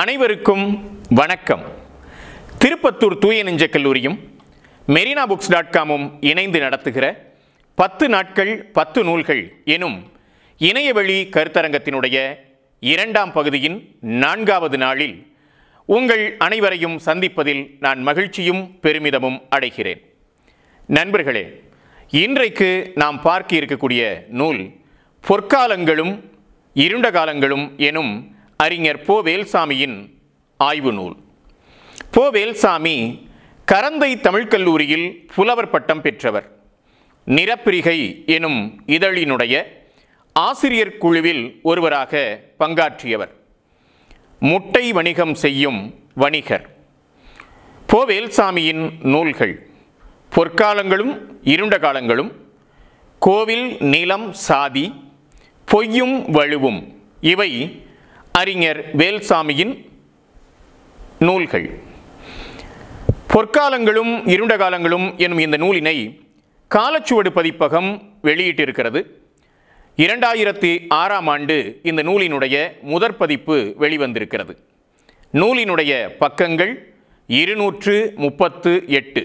அனைவருக்கும் வணக்கம் திருப்பத்தூர் தூய நெஞ்ச கல்லூரியும் மெரினா புக்ஸ் டாட் காமும் இணைந்து நடத்துகிற பத்து நாட்கள் பத்து நூல்கள் எனும் இணையவழி கருத்தரங்கத்தினுடைய இரண்டாம் பகுதியின் நான்காவது நாளில் உங்கள் அனைவரையும் சந்திப்பதில் நான் மகிழ்ச்சியும் பெருமிதமும் அடைகிறேன் நண்பர்களே இன்றைக்கு நாம் பார்க்க இருக்கக்கூடிய நூல் பொற்காலங்களும் இருண்ட காலங்களும் எனும் அறிஞர் போ வேல்சாமியின் ஆய்வு நூல் போ வேல்சாமி கரந்தை கல்லூரியில் புலவர் பட்டம் பெற்றவர் நிறப்பிரிகை எனும் இதழினுடைய ஆசிரியர் குழுவில் ஒருவராக பங்காற்றியவர் முட்டை வணிகம் செய்யும் வணிகர் போ வேல்சாமியின் நூல்கள் பொற்காலங்களும் இருண்ட காலங்களும் கோவில் நிலம் சாதி பொய்யும் வலுவும் இவை அறிஞர் வேல்சாமியின் நூல்கள் பொற்காலங்களும் இருண்ட காலங்களும் எனும் இந்த நூலினை காலச்சுவடு பதிப்பகம் வெளியிட்டிருக்கிறது இரண்டாயிரத்தி ஆறாம் ஆண்டு இந்த நூலினுடைய முதற் பதிப்பு வெளிவந்திருக்கிறது நூலினுடைய பக்கங்கள் இருநூற்று முப்பத்து எட்டு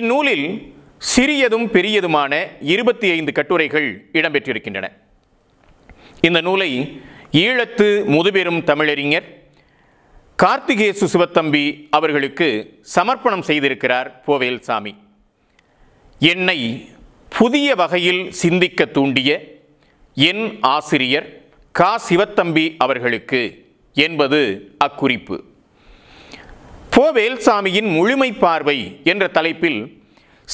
இந்நூலில் சிறியதும் பெரியதுமான இருபத்தி ஐந்து கட்டுரைகள் இடம்பெற்றிருக்கின்றன இந்த நூலை ஈழத்து முதுபெரும் தமிழறிஞர் கார்த்திகேசு சிவத்தம்பி அவர்களுக்கு சமர்ப்பணம் செய்திருக்கிறார் போவேல்சாமி என்னை புதிய வகையில் சிந்திக்க தூண்டிய என் ஆசிரியர் கா சிவத்தம்பி அவர்களுக்கு என்பது அக்குறிப்பு போவேல்சாமியின் முழுமை பார்வை என்ற தலைப்பில்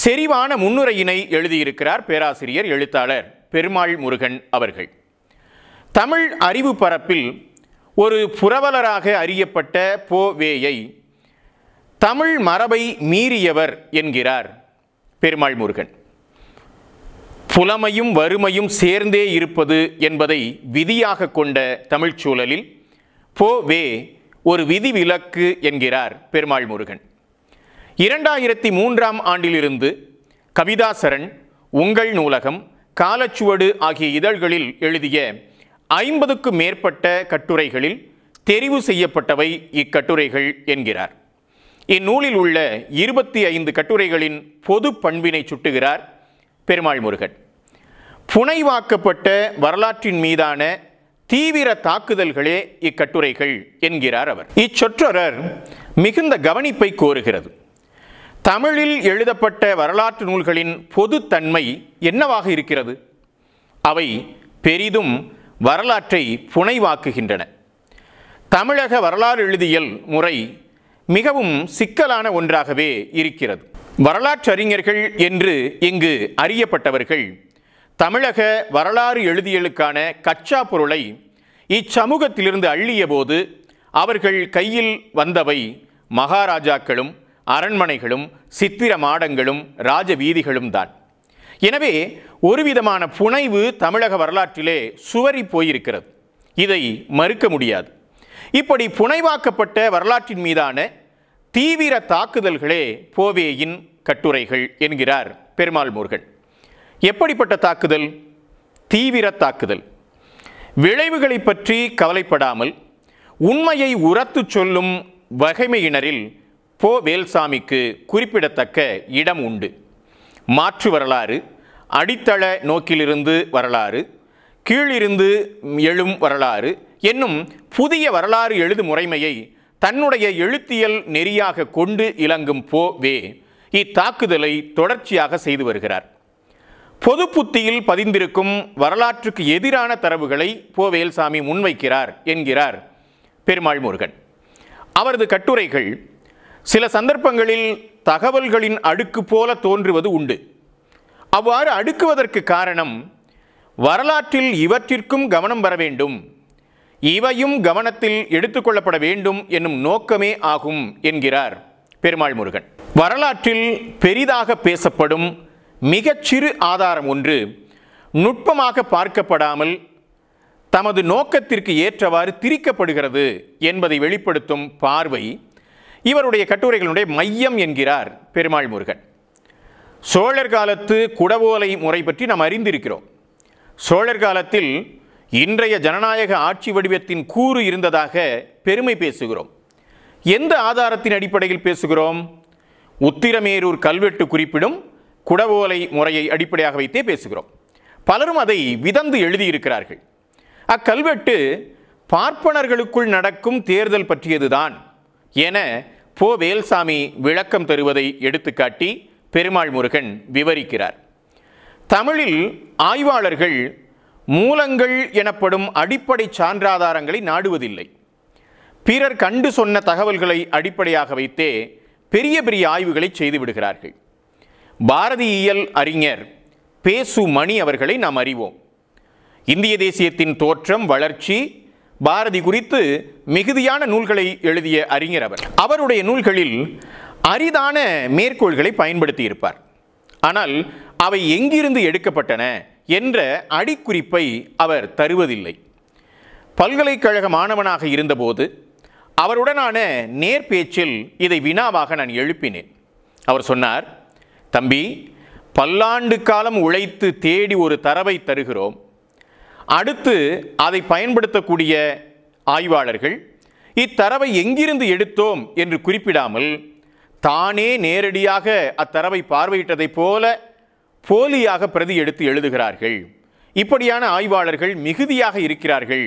செறிவான முன்னுரையினை எழுதியிருக்கிறார் பேராசிரியர் எழுத்தாளர் பெருமாள் முருகன் அவர்கள் தமிழ் அறிவு பரப்பில் ஒரு புரவலராக அறியப்பட்ட போவேயை தமிழ் மரபை மீறியவர் என்கிறார் பெருமாள் முருகன் புலமையும் வறுமையும் சேர்ந்தே இருப்பது என்பதை விதியாக கொண்ட தமிழ்ச் சூழலில் போ வே ஒரு விதி விலக்கு என்கிறார் பெருமாள் முருகன் இரண்டாயிரத்தி மூன்றாம் ஆண்டிலிருந்து கவிதாசரன் உங்கள் நூலகம் காலச்சுவடு ஆகிய இதழ்களில் எழுதிய ஐம்பதுக்கு மேற்பட்ட கட்டுரைகளில் தெரிவு செய்யப்பட்டவை இக்கட்டுரைகள் என்கிறார் இந்நூலில் உள்ள இருபத்தி ஐந்து கட்டுரைகளின் பொது பண்பினை சுட்டுகிறார் பெருமாள் முருகன் புனைவாக்கப்பட்ட வரலாற்றின் மீதான தீவிர தாக்குதல்களே இக்கட்டுரைகள் என்கிறார் அவர் இச்சொற்றொரர் மிகுந்த கவனிப்பை கோருகிறது தமிழில் எழுதப்பட்ட வரலாற்று நூல்களின் பொதுத்தன்மை என்னவாக இருக்கிறது அவை பெரிதும் வரலாற்றை புனைவாக்குகின்றன தமிழக வரலாறு எழுதியல் முறை மிகவும் சிக்கலான ஒன்றாகவே இருக்கிறது வரலாற்றறிஞர்கள் என்று இங்கு அறியப்பட்டவர்கள் தமிழக வரலாறு எழுதியலுக்கான கச்சா பொருளை இச்சமூகத்திலிருந்து அள்ளிய போது அவர்கள் கையில் வந்தவை மகாராஜாக்களும் அரண்மனைகளும் சித்திர மாடங்களும் ராஜவீதிகளும் தான் எனவே ஒரு விதமான புனைவு தமிழக வரலாற்றிலே சுவரி போயிருக்கிறது இதை மறுக்க முடியாது இப்படி புனைவாக்கப்பட்ட வரலாற்றின் மீதான தீவிர தாக்குதல்களே போவேயின் கட்டுரைகள் என்கிறார் பெருமாள் முருகன் எப்படிப்பட்ட தாக்குதல் தீவிர தாக்குதல் விளைவுகளை பற்றி கவலைப்படாமல் உண்மையை உரத்து சொல்லும் வகைமையினரில் போ வேல்சாமிக்கு குறிப்பிடத்தக்க இடம் உண்டு மாற்று வரலாறு அடித்தள நோக்கிலிருந்து வரலாறு கீழிருந்து எழும் வரலாறு என்னும் புதிய வரலாறு எழுது முறைமையை தன்னுடைய எழுத்தியல் நெறியாக கொண்டு இலங்கும் போவே இத்தாக்குதலை தொடர்ச்சியாக செய்து வருகிறார் பொது புத்தியில் பதிந்திருக்கும் வரலாற்றுக்கு எதிரான தரவுகளை வேல்சாமி முன்வைக்கிறார் என்கிறார் பெருமாள் முருகன் அவரது கட்டுரைகள் சில சந்தர்ப்பங்களில் தகவல்களின் அடுக்கு போல தோன்றுவது உண்டு அவ்வாறு அடுக்குவதற்கு காரணம் வரலாற்றில் இவற்றிற்கும் கவனம் வர வேண்டும் இவையும் கவனத்தில் எடுத்துக்கொள்ளப்பட வேண்டும் என்னும் நோக்கமே ஆகும் என்கிறார் பெருமாள் முருகன் வரலாற்றில் பெரிதாக பேசப்படும் மிகச்சிறு ஆதாரம் ஒன்று நுட்பமாக பார்க்கப்படாமல் தமது நோக்கத்திற்கு ஏற்றவாறு திரிக்கப்படுகிறது என்பதை வெளிப்படுத்தும் பார்வை இவருடைய கட்டுரைகளுடைய மையம் என்கிறார் பெருமாள் முருகன் சோழர் காலத்து குடவோலை முறை பற்றி நாம் அறிந்திருக்கிறோம் சோழர் காலத்தில் இன்றைய ஜனநாயக ஆட்சி வடிவத்தின் கூறு இருந்ததாக பெருமை பேசுகிறோம் எந்த ஆதாரத்தின் அடிப்படையில் பேசுகிறோம் உத்திரமேரூர் கல்வெட்டு குறிப்பிடும் குடவோலை முறையை அடிப்படையாக வைத்தே பேசுகிறோம் பலரும் அதை விதந்து எழுதியிருக்கிறார்கள் அக்கல்வெட்டு பார்ப்பனர்களுக்குள் நடக்கும் தேர்தல் பற்றியதுதான் என போ வேல்சாமி விளக்கம் தருவதை எடுத்துக்காட்டி பெருமாள் முருகன் விவரிக்கிறார் தமிழில் ஆய்வாளர்கள் மூலங்கள் எனப்படும் அடிப்படை சான்றாதாரங்களை நாடுவதில்லை பிறர் கண்டு சொன்ன தகவல்களை அடிப்படையாக வைத்தே பெரிய பெரிய ஆய்வுகளை செய்து விடுகிறார்கள் பாரதியியல் அறிஞர் பேசு மணி அவர்களை நாம் அறிவோம் இந்திய தேசியத்தின் தோற்றம் வளர்ச்சி பாரதி குறித்து மிகுதியான நூல்களை எழுதிய அறிஞர் அவர் அவருடைய நூல்களில் அரிதான மேற்கோள்களை பயன்படுத்தி இருப்பார் ஆனால் அவை எங்கிருந்து எடுக்கப்பட்டன என்ற அடிக்குறிப்பை அவர் தருவதில்லை பல்கலைக்கழக மாணவனாக இருந்தபோது அவருடனான நேர்பேச்சில் இதை வினாவாக நான் எழுப்பினேன் அவர் சொன்னார் தம்பி பல்லாண்டு காலம் உழைத்து தேடி ஒரு தரவை தருகிறோம் அடுத்து அதை பயன்படுத்தக்கூடிய ஆய்வாளர்கள் இத்தரவை எங்கிருந்து எடுத்தோம் என்று குறிப்பிடாமல் தானே நேரடியாக அத்தரவை பார்வையிட்டதைப் போல போலியாக பிரதி எடுத்து எழுதுகிறார்கள் இப்படியான ஆய்வாளர்கள் மிகுதியாக இருக்கிறார்கள்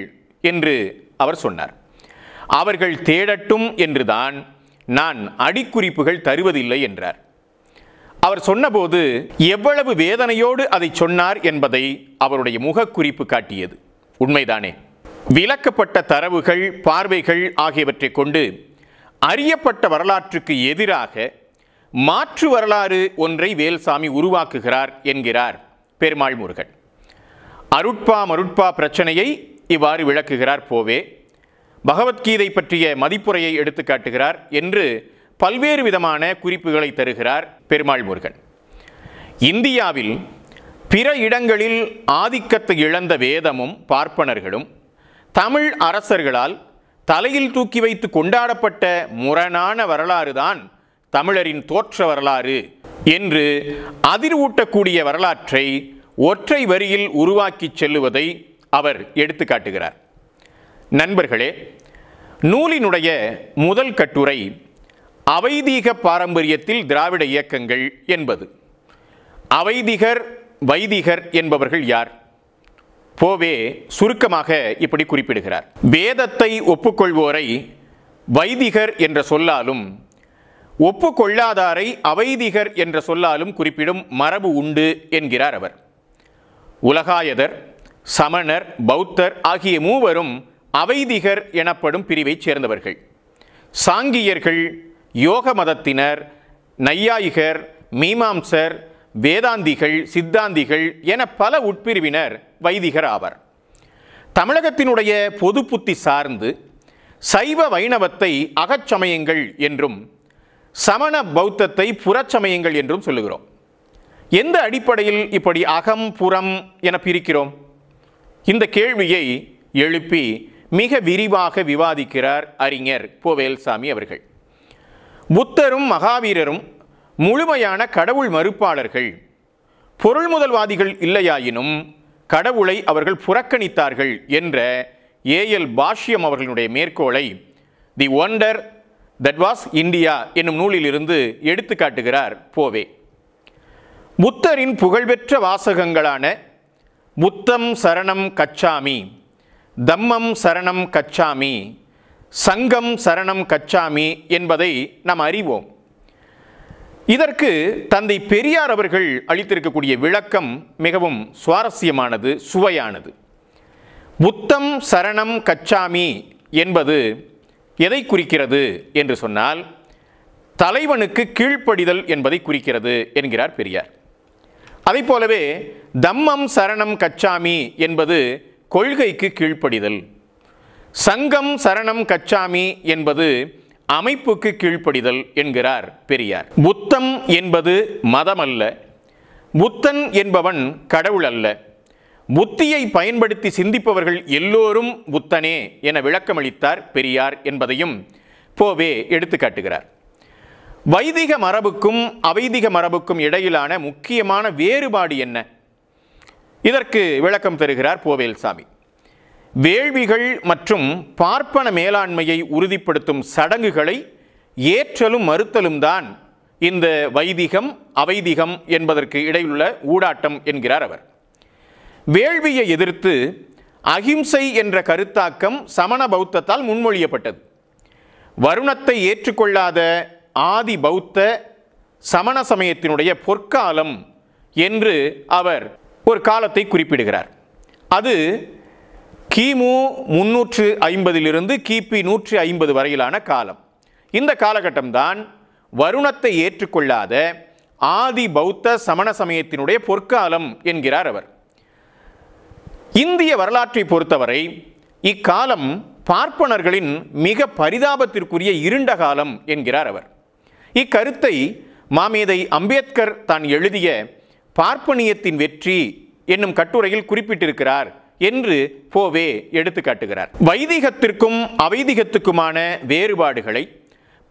என்று அவர் சொன்னார் அவர்கள் தேடட்டும் என்றுதான் நான் அடிக்குறிப்புகள் தருவதில்லை என்றார் அவர் சொன்னபோது எவ்வளவு வேதனையோடு அதை சொன்னார் என்பதை அவருடைய முகக்குறிப்பு காட்டியது உண்மைதானே விலக்கப்பட்ட தரவுகள் பார்வைகள் ஆகியவற்றை கொண்டு அறியப்பட்ட வரலாற்றுக்கு எதிராக மாற்று வரலாறு ஒன்றை வேல்சாமி உருவாக்குகிறார் என்கிறார் பெருமாள் முருகன் அருட்பா மருட்பா பிரச்சனையை இவ்வாறு விளக்குகிறார் போவே பகவத்கீதை பற்றிய மதிப்புரையை எடுத்து காட்டுகிறார் என்று பல்வேறு விதமான குறிப்புகளை தருகிறார் பெருமாள் முருகன் இந்தியாவில் பிற இடங்களில் ஆதிக்கத்தை இழந்த வேதமும் பார்ப்பனர்களும் தமிழ் அரசர்களால் தலையில் தூக்கி வைத்து கொண்டாடப்பட்ட முரணான வரலாறுதான் தமிழரின் தோற்ற வரலாறு என்று அதிர்வூட்டக்கூடிய வரலாற்றை ஒற்றை வரியில் உருவாக்கிச் செல்லுவதை அவர் எடுத்துக்காட்டுகிறார் நண்பர்களே நூலினுடைய முதல் கட்டுரை அவைதீக பாரம்பரியத்தில் திராவிட இயக்கங்கள் என்பது அவைதிகர் வைதிகர் என்பவர்கள் யார் போவே சுருக்கமாக இப்படி குறிப்பிடுகிறார் வேதத்தை ஒப்புக்கொள்வோரை வைதிகர் என்ற சொல்லாலும் ஒப்புக்கொள்ளாதாரை அவைதிகர் என்ற சொல்லாலும் குறிப்பிடும் மரபு உண்டு என்கிறார் அவர் உலகாயதர் சமணர் பௌத்தர் ஆகிய மூவரும் அவைதிகர் எனப்படும் பிரிவைச் சேர்ந்தவர்கள் சாங்கியர்கள் யோக மதத்தினர் நையாயிகர் மீமாம்சர் வேதாந்திகள் சித்தாந்திகள் என பல உட்பிரிவினர் வைதிகர் ஆவர் தமிழகத்தினுடைய பொது புத்தி சார்ந்து சைவ வைணவத்தை அகச்சமயங்கள் என்றும் சமண பௌத்தத்தை புறச்சமயங்கள் என்றும் சொல்லுகிறோம் எந்த அடிப்படையில் இப்படி அகம் புறம் என பிரிக்கிறோம் இந்த கேள்வியை எழுப்பி மிக விரிவாக விவாதிக்கிறார் அறிஞர் கோவேல்சாமி அவர்கள் புத்தரும் மகாவீரரும் முழுமையான கடவுள் மறுப்பாளர்கள் பொருள் முதல்வாதிகள் இல்லையாயினும் கடவுளை அவர்கள் புறக்கணித்தார்கள் என்ற ஏஎல் பாஷ்யம் அவர்களுடைய மேற்கோளை the wonder that was India என்னும் நூலிலிருந்து எடுத்து காட்டுகிறார் போவே புத்தரின் புகழ்பெற்ற வாசகங்களான புத்தம் சரணம் கச்சாமி தம்மம் சரணம் கச்சாமி சங்கம் சரணம் கச்சாமி என்பதை நாம் அறிவோம் இதற்கு தந்தை பெரியார் அவர்கள் அளித்திருக்கக்கூடிய விளக்கம் மிகவும் சுவாரஸ்யமானது சுவையானது புத்தம் சரணம் கச்சாமி என்பது எதை குறிக்கிறது என்று சொன்னால் தலைவனுக்கு கீழ்ப்படிதல் என்பதை குறிக்கிறது என்கிறார் பெரியார் அதை போலவே தம்மம் சரணம் கச்சாமி என்பது கொள்கைக்கு கீழ்ப்படிதல் சங்கம் சரணம் கச்சாமி என்பது அமைப்புக்கு கீழ்ப்படிதல் என்கிறார் பெரியார் புத்தம் என்பது மதம் அல்ல புத்தன் என்பவன் கடவுள் அல்ல புத்தியை பயன்படுத்தி சிந்திப்பவர்கள் எல்லோரும் புத்தனே என விளக்கமளித்தார் பெரியார் என்பதையும் போவே எடுத்துக்காட்டுகிறார் வைதிக மரபுக்கும் அவைதிக மரபுக்கும் இடையிலான முக்கியமான வேறுபாடு என்ன இதற்கு விளக்கம் தருகிறார் போவேல்சாமி வேள்விகள் மற்றும் பார்ப்பன மேலாண்மையை உறுதிப்படுத்தும் சடங்குகளை ஏற்றலும் மறுத்தலும் தான் இந்த வைதிகம் அவைதிகம் என்பதற்கு இடையுள்ள ஊடாட்டம் என்கிறார் அவர் வேள்வியை எதிர்த்து அகிம்சை என்ற கருத்தாக்கம் சமண பௌத்தத்தால் முன்மொழியப்பட்டது வருணத்தை ஏற்றுக்கொள்ளாத ஆதி பௌத்த சமண சமயத்தினுடைய பொற்காலம் என்று அவர் ஒரு காலத்தை குறிப்பிடுகிறார் அது கிமு முன்னூற்று ஐம்பதிலிருந்து கிபி நூற்றி ஐம்பது வரையிலான காலம் இந்த காலகட்டம்தான் வருணத்தை ஏற்றுக்கொள்ளாத ஆதி பௌத்த சமண சமயத்தினுடைய பொற்காலம் என்கிறார் அவர் இந்திய வரலாற்றை பொறுத்தவரை இக்காலம் பார்ப்பனர்களின் மிக பரிதாபத்திற்குரிய இருண்ட காலம் என்கிறார் அவர் இக்கருத்தை மாமேதை அம்பேத்கர் தான் எழுதிய பார்ப்பனியத்தின் வெற்றி என்னும் கட்டுரையில் குறிப்பிட்டிருக்கிறார் என்று போவே எடுத்து காட்டுகிறார் வைதிகத்திற்கும் அவைதிகத்துக்குமான வேறுபாடுகளை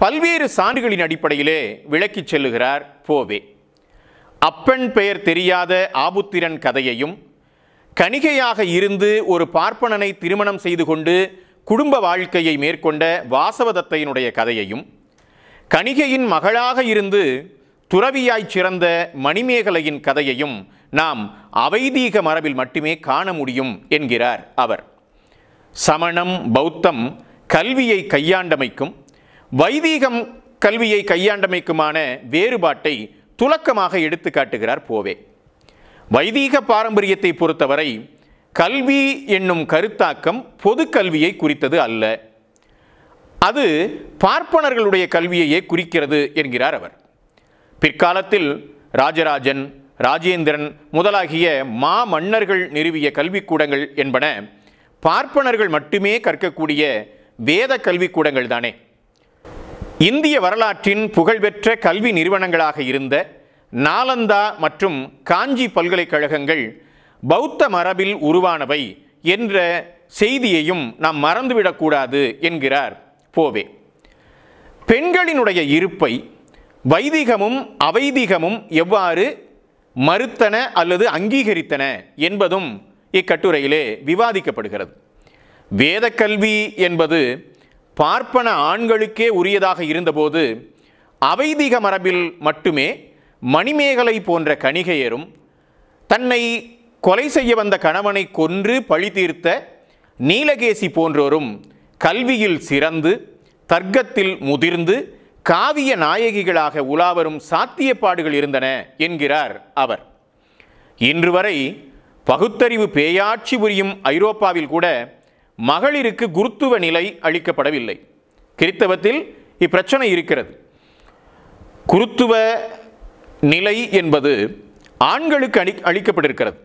பல்வேறு சான்றுகளின் அடிப்படையிலே விளக்கிச் செல்லுகிறார் போவே அப்பெண் பெயர் தெரியாத ஆபுத்திரன் கதையையும் கணிகையாக இருந்து ஒரு பார்ப்பனனை திருமணம் செய்து கொண்டு குடும்ப வாழ்க்கையை மேற்கொண்ட வாசவதத்தையினுடைய கதையையும் கணிகையின் மகளாக இருந்து துறவியாய் சிறந்த மணிமேகலையின் கதையையும் நாம் அவைதீக மரபில் மட்டுமே காண முடியும் என்கிறார் அவர் சமணம் பௌத்தம் கல்வியை கையாண்டமைக்கும் வைதீகம் கல்வியை கையாண்டமைக்குமான வேறுபாட்டை துலக்கமாக எடுத்து காட்டுகிறார் போவே வைதீக பாரம்பரியத்தை பொறுத்தவரை கல்வி என்னும் கருத்தாக்கம் பொது கல்வியை குறித்தது அல்ல அது பார்ப்பனர்களுடைய கல்வியையே குறிக்கிறது என்கிறார் அவர் பிற்காலத்தில் ராஜராஜன் ராஜேந்திரன் முதலாகிய மா மன்னர்கள் நிறுவிய கல்விக்கூடங்கள் என்பன பார்ப்பனர்கள் மட்டுமே கற்கக்கூடிய வேத கல்விக்கூடங்கள் தானே இந்திய வரலாற்றின் புகழ்பெற்ற கல்வி நிறுவனங்களாக இருந்த நாலந்தா மற்றும் காஞ்சி பல்கலைக்கழகங்கள் பௌத்த மரபில் உருவானவை என்ற செய்தியையும் நாம் மறந்துவிடக்கூடாது என்கிறார் போவே பெண்களினுடைய இருப்பை வைதிகமும் அவைதிகமும் எவ்வாறு மறுத்தன அல்லது அங்கீகரித்தன என்பதும் இக்கட்டுரையிலே விவாதிக்கப்படுகிறது வேத கல்வி என்பது பார்ப்பன ஆண்களுக்கே உரியதாக இருந்தபோது அவைதிக மரபில் மட்டுமே மணிமேகலை போன்ற கணிகையரும் தன்னை கொலை செய்ய வந்த கணவனை கொன்று பழி தீர்த்த நீலகேசி போன்றோரும் கல்வியில் சிறந்து தர்க்கத்தில் முதிர்ந்து காவிய நாயகிகளாக உலாவரும் சாத்தியப்பாடுகள் இருந்தன என்கிறார் அவர் இன்று வரை பகுத்தறிவு பேயாட்சி புரியும் ஐரோப்பாவில் கூட மகளிருக்கு குருத்துவ நிலை அளிக்கப்படவில்லை கிறித்தவத்தில் இப்பிரச்சனை இருக்கிறது குருத்துவ நிலை என்பது ஆண்களுக்கு அளி அளிக்கப்பட்டிருக்கிறது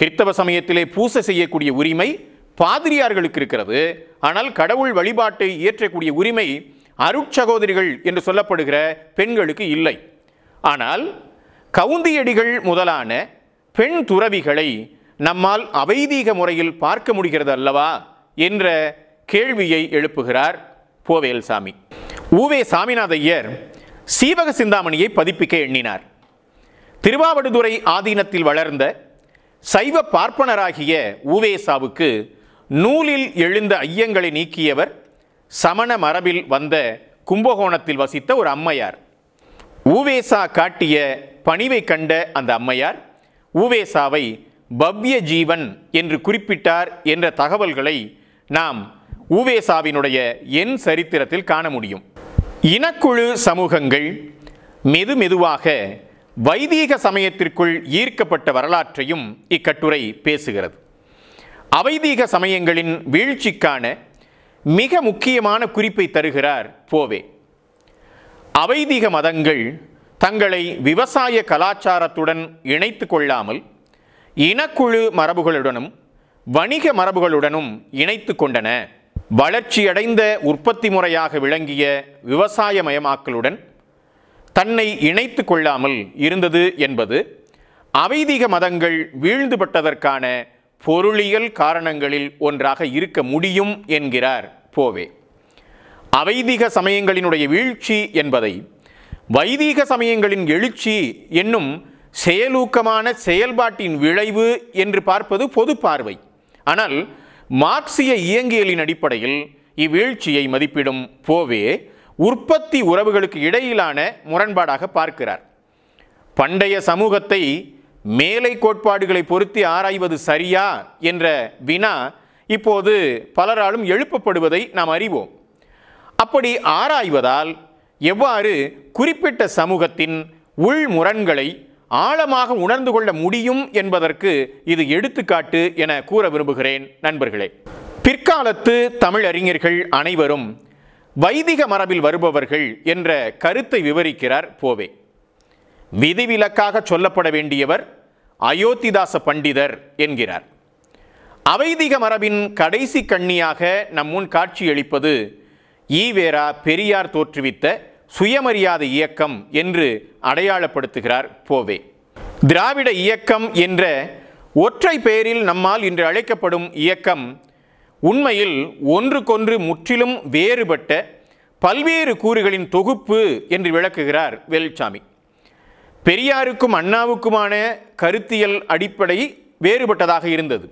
கிறித்தவ சமயத்திலே பூசை செய்யக்கூடிய உரிமை பாதிரியார்களுக்கு இருக்கிறது ஆனால் கடவுள் வழிபாட்டை இயற்றக்கூடிய உரிமை அருட்சகோதரிகள் என்று சொல்லப்படுகிற பெண்களுக்கு இல்லை ஆனால் கவுந்தியடிகள் முதலான பெண் துறவிகளை நம்மால் அவைதீக முறையில் பார்க்க முடிகிறது அல்லவா என்ற கேள்வியை எழுப்புகிறார் சாமி ஊவே சாமிநாதையர் சீவக சிந்தாமணியை பதிப்பிக்க எண்ணினார் திருவாவடுதுறை ஆதீனத்தில் வளர்ந்த சைவ பார்ப்பனராகிய ஊவேசாவுக்கு நூலில் எழுந்த ஐயங்களை நீக்கியவர் சமண மரபில் வந்த கும்பகோணத்தில் வசித்த ஒரு அம்மையார் ஊவேசா காட்டிய பணிவை கண்ட அந்த அம்மையார் ஊவேசாவை பவ்ய ஜீவன் என்று குறிப்பிட்டார் என்ற தகவல்களை நாம் ஊவேசாவினுடைய என் சரித்திரத்தில் காண முடியும் இனக்குழு சமூகங்கள் மெது மெதுவாக வைதீக சமயத்திற்குள் ஈர்க்கப்பட்ட வரலாற்றையும் இக்கட்டுரை பேசுகிறது அவைதீக சமயங்களின் வீழ்ச்சிக்கான மிக முக்கியமான குறிப்பை தருகிறார் போவே அவைதிக மதங்கள் தங்களை விவசாய கலாச்சாரத்துடன் இணைத்து கொள்ளாமல் இனக்குழு மரபுகளுடனும் வணிக மரபுகளுடனும் இணைத்து கொண்டன வளர்ச்சியடைந்த உற்பத்தி முறையாக விளங்கிய விவசாயமயமாக்கலுடன் தன்னை இணைத்து கொள்ளாமல் இருந்தது என்பது அவைதிக மதங்கள் வீழ்ந்துபட்டதற்கான பொருளியல் காரணங்களில் ஒன்றாக இருக்க முடியும் என்கிறார் போவே அவைதிக சமயங்களினுடைய வீழ்ச்சி என்பதை வைதீக சமயங்களின் எழுச்சி என்னும் செயலூக்கமான செயல்பாட்டின் விளைவு என்று பார்ப்பது பொது பார்வை ஆனால் மார்க்சிய இயங்கியலின் அடிப்படையில் இவ்வீழ்ச்சியை மதிப்பிடும் போவே உற்பத்தி உறவுகளுக்கு இடையிலான முரண்பாடாக பார்க்கிறார் பண்டைய சமூகத்தை மேலை கோட்பாடுகளை பொருத்தி ஆராய்வது சரியா என்ற வினா இப்போது பலராலும் எழுப்பப்படுவதை நாம் அறிவோம் அப்படி ஆராய்வதால் எவ்வாறு குறிப்பிட்ட சமூகத்தின் உள்முரண்களை ஆழமாக உணர்ந்து கொள்ள முடியும் என்பதற்கு இது எடுத்துக்காட்டு என கூற விரும்புகிறேன் நண்பர்களே பிற்காலத்து தமிழறிஞர்கள் அனைவரும் வைதிக மரபில் வருபவர்கள் என்ற கருத்தை விவரிக்கிறார் போவே விதிவிலக்காக சொல்லப்பட வேண்டியவர் அயோத்திதாச பண்டிதர் என்கிறார் அவைதிக மரபின் கடைசி கண்ணியாக நம் முன் காட்சி அளிப்பது ஈவேரா பெரியார் தோற்றுவித்த சுயமரியாதை இயக்கம் என்று அடையாளப்படுத்துகிறார் போவே திராவிட இயக்கம் என்ற ஒற்றை பெயரில் நம்மால் இன்று அழைக்கப்படும் இயக்கம் உண்மையில் ஒன்றுக்கொன்று முற்றிலும் வேறுபட்ட பல்வேறு கூறுகளின் தொகுப்பு என்று விளக்குகிறார் வேலுச்சாமி பெரியாருக்கும் அண்ணாவுக்குமான கருத்தியல் அடிப்படை வேறுபட்டதாக இருந்தது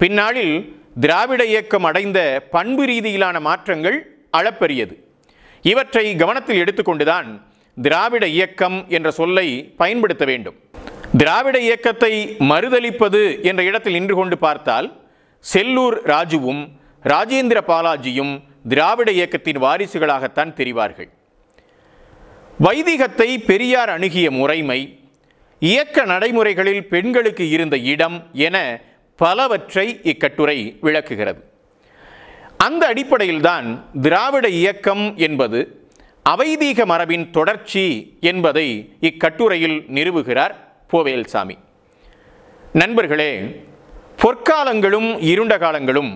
பின்னாளில் திராவிட இயக்கம் அடைந்த பண்பு ரீதியிலான மாற்றங்கள் அளப்பரியது இவற்றை கவனத்தில் எடுத்துக்கொண்டுதான் திராவிட இயக்கம் என்ற சொல்லை பயன்படுத்த வேண்டும் திராவிட இயக்கத்தை மறுதளிப்பது என்ற இடத்தில் நின்று கொண்டு பார்த்தால் செல்லூர் ராஜுவும் ராஜேந்திர பாலாஜியும் திராவிட இயக்கத்தின் வாரிசுகளாகத்தான் தெரிவார்கள் வைதிகத்தை பெரியார் அணுகிய முறைமை இயக்க நடைமுறைகளில் பெண்களுக்கு இருந்த இடம் என பலவற்றை இக்கட்டுரை விளக்குகிறது அந்த அடிப்படையில்தான் திராவிட இயக்கம் என்பது அவைதீக மரபின் தொடர்ச்சி என்பதை இக்கட்டுரையில் நிறுவுகிறார் போவேல்சாமி நண்பர்களே பொற்காலங்களும் இருண்ட காலங்களும்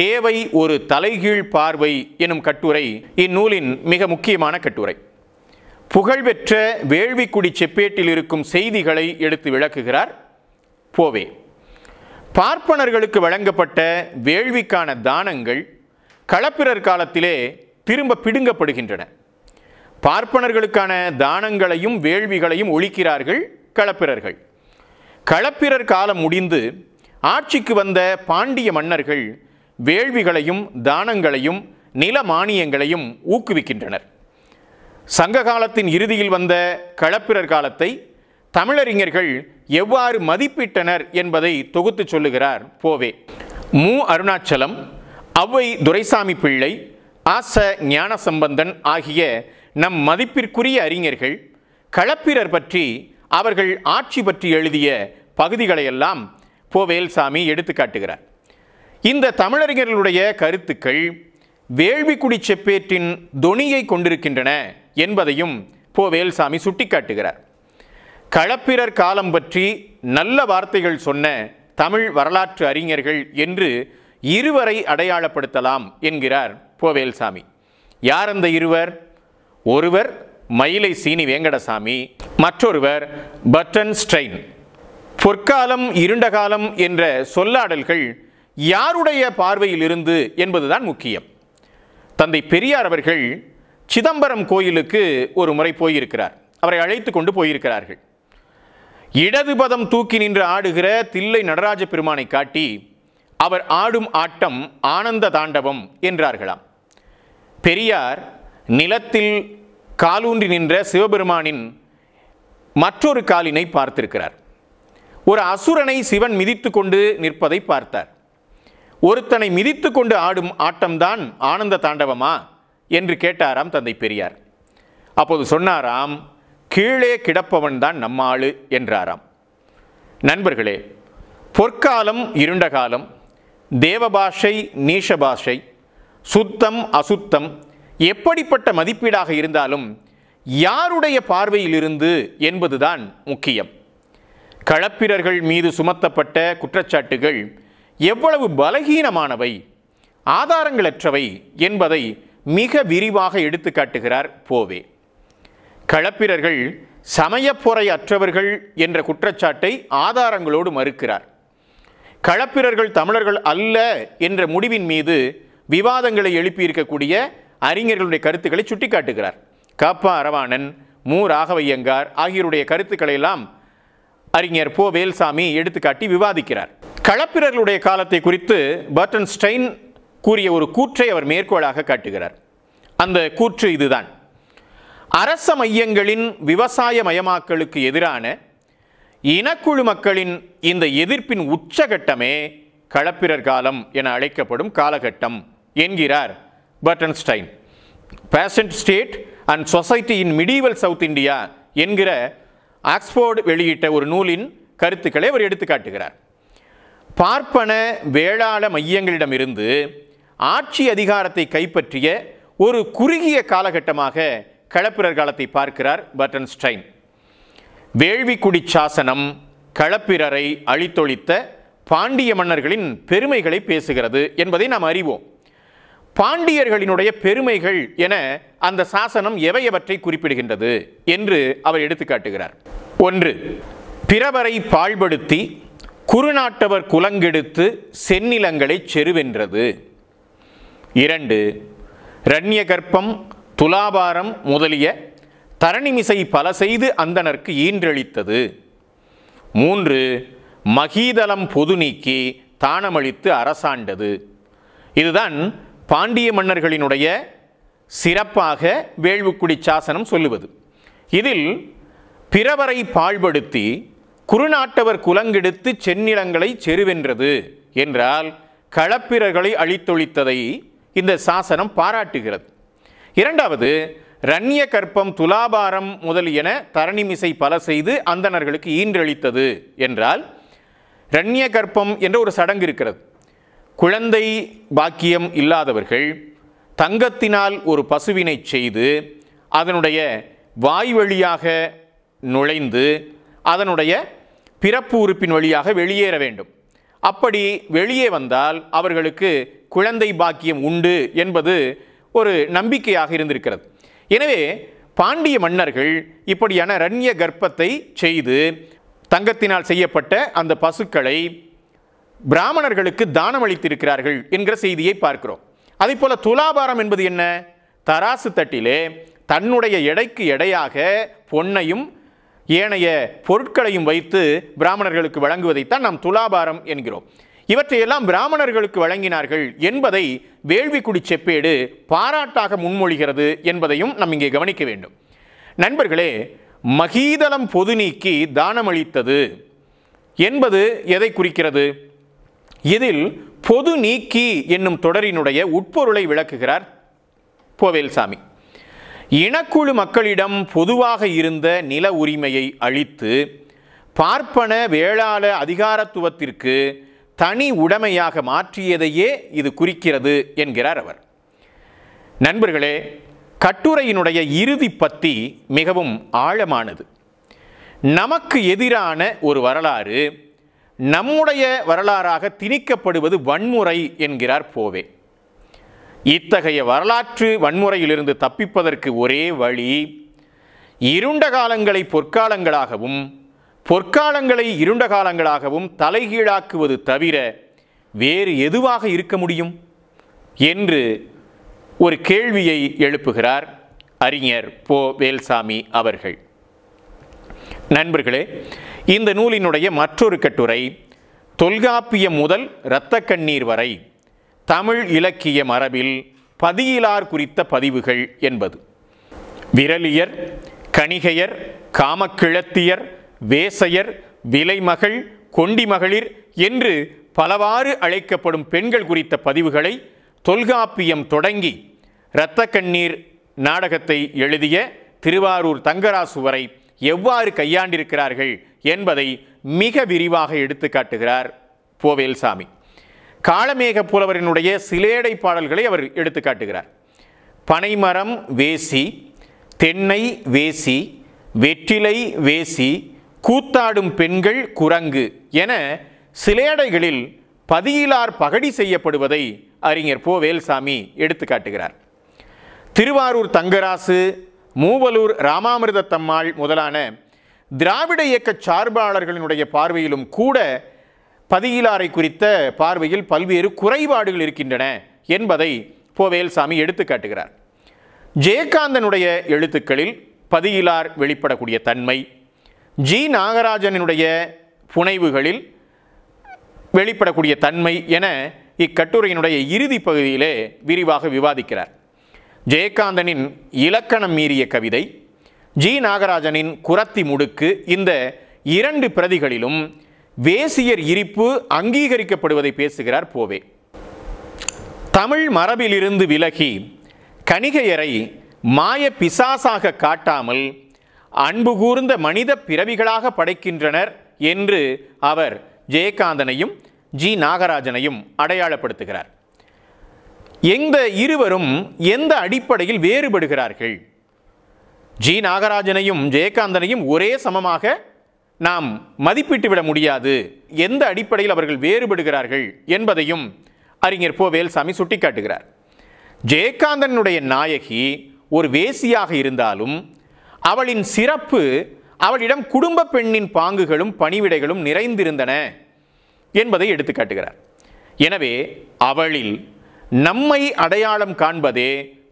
தேவை ஒரு தலைகீழ் பார்வை எனும் கட்டுரை இந்நூலின் மிக முக்கியமான கட்டுரை புகழ்பெற்ற வேள்விக்குடி செப்பேட்டில் இருக்கும் செய்திகளை எடுத்து விளக்குகிறார் போவே பார்ப்பனர்களுக்கு வழங்கப்பட்ட வேள்விக்கான தானங்கள் களப்பிரர் காலத்திலே திரும்ப பிடுங்கப்படுகின்றன பார்ப்பனர்களுக்கான தானங்களையும் வேள்விகளையும் ஒழிக்கிறார்கள் களப்பிரர்கள் களப்பிரர் காலம் முடிந்து ஆட்சிக்கு வந்த பாண்டிய மன்னர்கள் வேள்விகளையும் தானங்களையும் நில மானியங்களையும் ஊக்குவிக்கின்றனர் சங்க காலத்தின் இறுதியில் வந்த களப்பிரர் காலத்தை தமிழறிஞர்கள் எவ்வாறு மதிப்பிட்டனர் என்பதை தொகுத்து சொல்லுகிறார் போவே மு அருணாச்சலம் அவ்வை துரைசாமி பிள்ளை ஆச ஞானசம்பந்தன் ஆகிய நம் மதிப்பிற்குரிய அறிஞர்கள் களப்பிரர் பற்றி அவர்கள் ஆட்சி பற்றி எழுதிய பகுதிகளையெல்லாம் போவேல்சாமி எடுத்து காட்டுகிறார் இந்த தமிழறிஞர்களுடைய கருத்துக்கள் வேள்விக்குடி செப்பேற்றின் தொனியை கொண்டிருக்கின்றன என்பதையும் போ வேல்சாமி சுட்டிக்காட்டுகிறார் களப்பிரர் காலம் பற்றி நல்ல வார்த்தைகள் சொன்ன தமிழ் வரலாற்று அறிஞர்கள் என்று இருவரை அடையாளப்படுத்தலாம் என்கிறார் போவேல்சாமி யார் அந்த இருவர் ஒருவர் மயிலை சீனி வேங்கடசாமி மற்றொருவர் பட்டன் ஸ்ட்ரெயின் பொற்காலம் இருண்டகாலம் என்ற சொல்லாடல்கள் யாருடைய பார்வையிலிருந்து என்பதுதான் முக்கியம் தந்தை பெரியார் அவர்கள் சிதம்பரம் கோயிலுக்கு ஒரு முறை போயிருக்கிறார் அவரை அழைத்து கொண்டு போயிருக்கிறார்கள் இடதுபதம் தூக்கி நின்று ஆடுகிற தில்லை நடராஜ பெருமானை காட்டி அவர் ஆடும் ஆட்டம் ஆனந்த தாண்டவம் என்றார்களாம் பெரியார் நிலத்தில் காலூன்றி நின்ற சிவபெருமானின் மற்றொரு காலினை பார்த்திருக்கிறார் ஒரு அசுரனை சிவன் மிதித்து கொண்டு நிற்பதை பார்த்தார் ஒருத்தனை மிதித்து கொண்டு ஆடும் ஆட்டம்தான் ஆனந்த தாண்டவமா என்று கேட்டாராம் தந்தை பெரியார் அப்போது சொன்னாராம் கீழே கிடப்பவன் தான் நம்மாளு என்றாராம் நண்பர்களே பொற்காலம் இருண்ட காலம் தேவபாஷை நீஷ பாஷை சுத்தம் அசுத்தம் எப்படிப்பட்ட மதிப்பீடாக இருந்தாலும் யாருடைய பார்வையிலிருந்து என்பதுதான் முக்கியம் களப்பிரர்கள் மீது சுமத்தப்பட்ட குற்றச்சாட்டுகள் எவ்வளவு பலகீனமானவை ஆதாரங்களற்றவை என்பதை மிக விரிவாக எடுத்து காட்டுகிறார் போவே களப்பிரர்கள் சமயப்புரை அற்றவர்கள் என்ற குற்றச்சாட்டை ஆதாரங்களோடு மறுக்கிறார் களப்பிரர்கள் தமிழர்கள் அல்ல என்ற முடிவின் மீது விவாதங்களை எழுப்பியிருக்கக்கூடிய அறிஞர்களுடைய கருத்துக்களை சுட்டிக்காட்டுகிறார் காப்பா அரவாணன் மூ ராகவையங்கார் ஆகியோருடைய கருத்துக்களை எல்லாம் அறிஞர் போ வேல்சாமி எடுத்துக்காட்டி விவாதிக்கிறார் களப்பிரர்களுடைய காலத்தை குறித்து பர்டன் ஸ்டெயின் கூறிய ஒரு கூற்றை அவர் மேற்கோளாக காட்டுகிறார் அந்த கூற்று இதுதான் அரச மையங்களின் விவசாய மயமாக்கலுக்கு எதிரான இனக்குழு மக்களின் இந்த எதிர்ப்பின் உச்சகட்டமே களப்பிரர் காலம் என அழைக்கப்படும் காலகட்டம் என்கிறார் Burton Stein peasant state and society in medieval south India என்கிற ஆக்ஸ்போர்டு வெளியிட்ட ஒரு நூலின் கருத்துக்களை அவர் எடுத்துக்காட்டுகிறார் பார்ப்பன வேளாள மையங்களிடமிருந்து ஆட்சி அதிகாரத்தை கைப்பற்றிய ஒரு குறுகிய காலகட்டமாக களப்பிரர் காலத்தை பார்க்கிறார் பட்டன் ஸ்டைன் வேள்விக்குடி சாசனம் களப்பிரரை அழித்தொழித்த பாண்டிய மன்னர்களின் பெருமைகளை பேசுகிறது என்பதை நாம் அறிவோம் பாண்டியர்களினுடைய பெருமைகள் என அந்த சாசனம் எவையவற்றை குறிப்பிடுகின்றது என்று அவர் எடுத்துக்காட்டுகிறார் ஒன்று பிறவரை பாழ்படுத்தி குறுநாட்டவர் குலங்கெடுத்து செந்நிலங்களை செருவென்றது இரண்டு ரண்ய கர்ப்பம் துலாபாரம் முதலிய தரணிமிசை பல செய்து அந்தனர்க்கு ஈன்றளித்தது மூன்று மகீதலம் பொது நீக்கி தானமளித்து அரசாண்டது இதுதான் பாண்டிய மன்னர்களினுடைய சிறப்பாக வேள்வுக்குடி சாசனம் சொல்லுவது இதில் பிறவரை பாழ்படுத்தி குறுநாட்டவர் குலங்கெடுத்து செந்நிலங்களை செருவென்றது என்றால் களப்பிரர்களை அழித்தொழித்ததை இந்த சாசனம் பாராட்டுகிறது இரண்டாவது ரண்ய கற்பம் துலாபாரம் முதலியன தரணிமிசை பல செய்து அந்தணர்களுக்கு ஈன்றளித்தது என்றால் ரண்ய கற்பம் என்ற ஒரு சடங்கு இருக்கிறது குழந்தை பாக்கியம் இல்லாதவர்கள் தங்கத்தினால் ஒரு பசுவினை செய்து அதனுடைய வாய் வழியாக நுழைந்து அதனுடைய பிறப்பு உறுப்பின் வழியாக வெளியேற வேண்டும் அப்படி வெளியே வந்தால் அவர்களுக்கு குழந்தை பாக்கியம் உண்டு என்பது ஒரு நம்பிக்கையாக இருந்திருக்கிறது எனவே பாண்டிய மன்னர்கள் இப்படியான ரண்ய கர்ப்பத்தை செய்து தங்கத்தினால் செய்யப்பட்ட அந்த பசுக்களை பிராமணர்களுக்கு தானம் அளித்திருக்கிறார்கள் என்கிற செய்தியை பார்க்கிறோம் அதே போல துலாபாரம் என்பது என்ன தராசு தட்டிலே தன்னுடைய எடைக்கு எடையாக பொன்னையும் ஏனைய பொருட்களையும் வைத்து பிராமணர்களுக்கு வழங்குவதைத்தான் நாம் துலாபாரம் என்கிறோம் இவற்றையெல்லாம் பிராமணர்களுக்கு வழங்கினார்கள் என்பதை வேள்விக்குடி செப்பேடு பாராட்டாக முன்மொழிகிறது என்பதையும் நாம் இங்கே கவனிக்க வேண்டும் நண்பர்களே மகீதளம் பொது நீக்கி தானமளித்தது என்பது எதை குறிக்கிறது இதில் பொது நீக்கி என்னும் தொடரினுடைய உட்பொருளை விளக்குகிறார் போவேல்சாமி இனக்குழு மக்களிடம் பொதுவாக இருந்த நில உரிமையை அழித்து பார்ப்பன வேளாள அதிகாரத்துவத்திற்கு தனி உடைமையாக மாற்றியதையே இது குறிக்கிறது என்கிறார் அவர் நண்பர்களே கட்டுரையினுடைய இறுதி பத்தி மிகவும் ஆழமானது நமக்கு எதிரான ஒரு வரலாறு நம்முடைய வரலாறாக திணிக்கப்படுவது வன்முறை என்கிறார் போவே இத்தகைய வரலாற்று வன்முறையிலிருந்து தப்பிப்பதற்கு ஒரே வழி இருண்ட காலங்களை பொற்காலங்களாகவும் பொற்காலங்களை இருண்ட காலங்களாகவும் தலைகீழாக்குவது தவிர வேறு எதுவாக இருக்க முடியும் என்று ஒரு கேள்வியை எழுப்புகிறார் அறிஞர் போ வேல்சாமி அவர்கள் நண்பர்களே இந்த நூலினுடைய மற்றொரு கட்டுரை தொல்காப்பியம் முதல் இரத்த கண்ணீர் வரை தமிழ் இலக்கிய மரபில் பதியிலார் குறித்த பதிவுகள் என்பது விரலியர் கணிகையர் காமக்கிழத்தியர் வேசையர் விலைமகள் கொண்டிமகளிர் என்று பலவாறு அழைக்கப்படும் பெண்கள் குறித்த பதிவுகளை தொல்காப்பியம் தொடங்கி இரத்த கண்ணீர் நாடகத்தை எழுதிய திருவாரூர் தங்கராசுவரை எவ்வாறு கையாண்டிருக்கிறார்கள் என்பதை மிக விரிவாக எடுத்துக்காட்டுகிறார் போவேல்சாமி காளமேக புலவரினுடைய சிலேடை பாடல்களை அவர் எடுத்து காட்டுகிறார் பனைமரம் வேசி தென்னை வேசி வெற்றிலை வேசி கூத்தாடும் பெண்கள் குரங்கு என சிலேடைகளில் பதியிலார் பகடி செய்யப்படுவதை அறிஞர் போ வேல்சாமி எடுத்து காட்டுகிறார் திருவாரூர் தங்கராசு மூவலூர் ராமாமிர்தத்தம்மாள் முதலான திராவிட இயக்க சார்பாளர்களினுடைய பார்வையிலும் கூட பதியிலாரை குறித்த பார்வையில் பல்வேறு குறைபாடுகள் இருக்கின்றன என்பதை போவேல்சாமி எடுத்து காட்டுகிறார் ஜெயகாந்தனுடைய எழுத்துக்களில் பதியிலார் வெளிப்படக்கூடிய தன்மை ஜி நாகராஜனுடைய புனைவுகளில் வெளிப்படக்கூடிய தன்மை என இக்கட்டுரையினுடைய இறுதி பகுதியிலே விரிவாக விவாதிக்கிறார் ஜெயகாந்தனின் இலக்கணம் மீறிய கவிதை ஜி நாகராஜனின் குரத்தி முடுக்கு இந்த இரண்டு பிரதிகளிலும் வேசியர் இருப்பு அங்கீகரிக்கப்படுவதை பேசுகிறார் போவே தமிழ் மரபிலிருந்து விலகி கணிகையரை மாய பிசாசாக காட்டாமல் அன்பு கூர்ந்த மனித பிறவிகளாக படைக்கின்றனர் என்று அவர் ஜெயகாந்தனையும் ஜி நாகராஜனையும் அடையாளப்படுத்துகிறார் எந்த இருவரும் எந்த அடிப்படையில் வேறுபடுகிறார்கள் ஜி நாகராஜனையும் ஜெயகாந்தனையும் ஒரே சமமாக நாம் மதிப்பிட்டு விட முடியாது எந்த அடிப்படையில் அவர்கள் வேறுபடுகிறார்கள் என்பதையும் அறிஞர் போவேல் சுட்டிக்காட்டுகிறார் ஜெயகாந்தனுடைய நாயகி ஒரு வேசியாக இருந்தாலும் அவளின் சிறப்பு அவளிடம் குடும்ப பெண்ணின் பாங்குகளும் பணிவிடைகளும் நிறைந்திருந்தன என்பதை எடுத்துக்காட்டுகிறார் எனவே அவளில் நம்மை அடையாளம் காண்பதே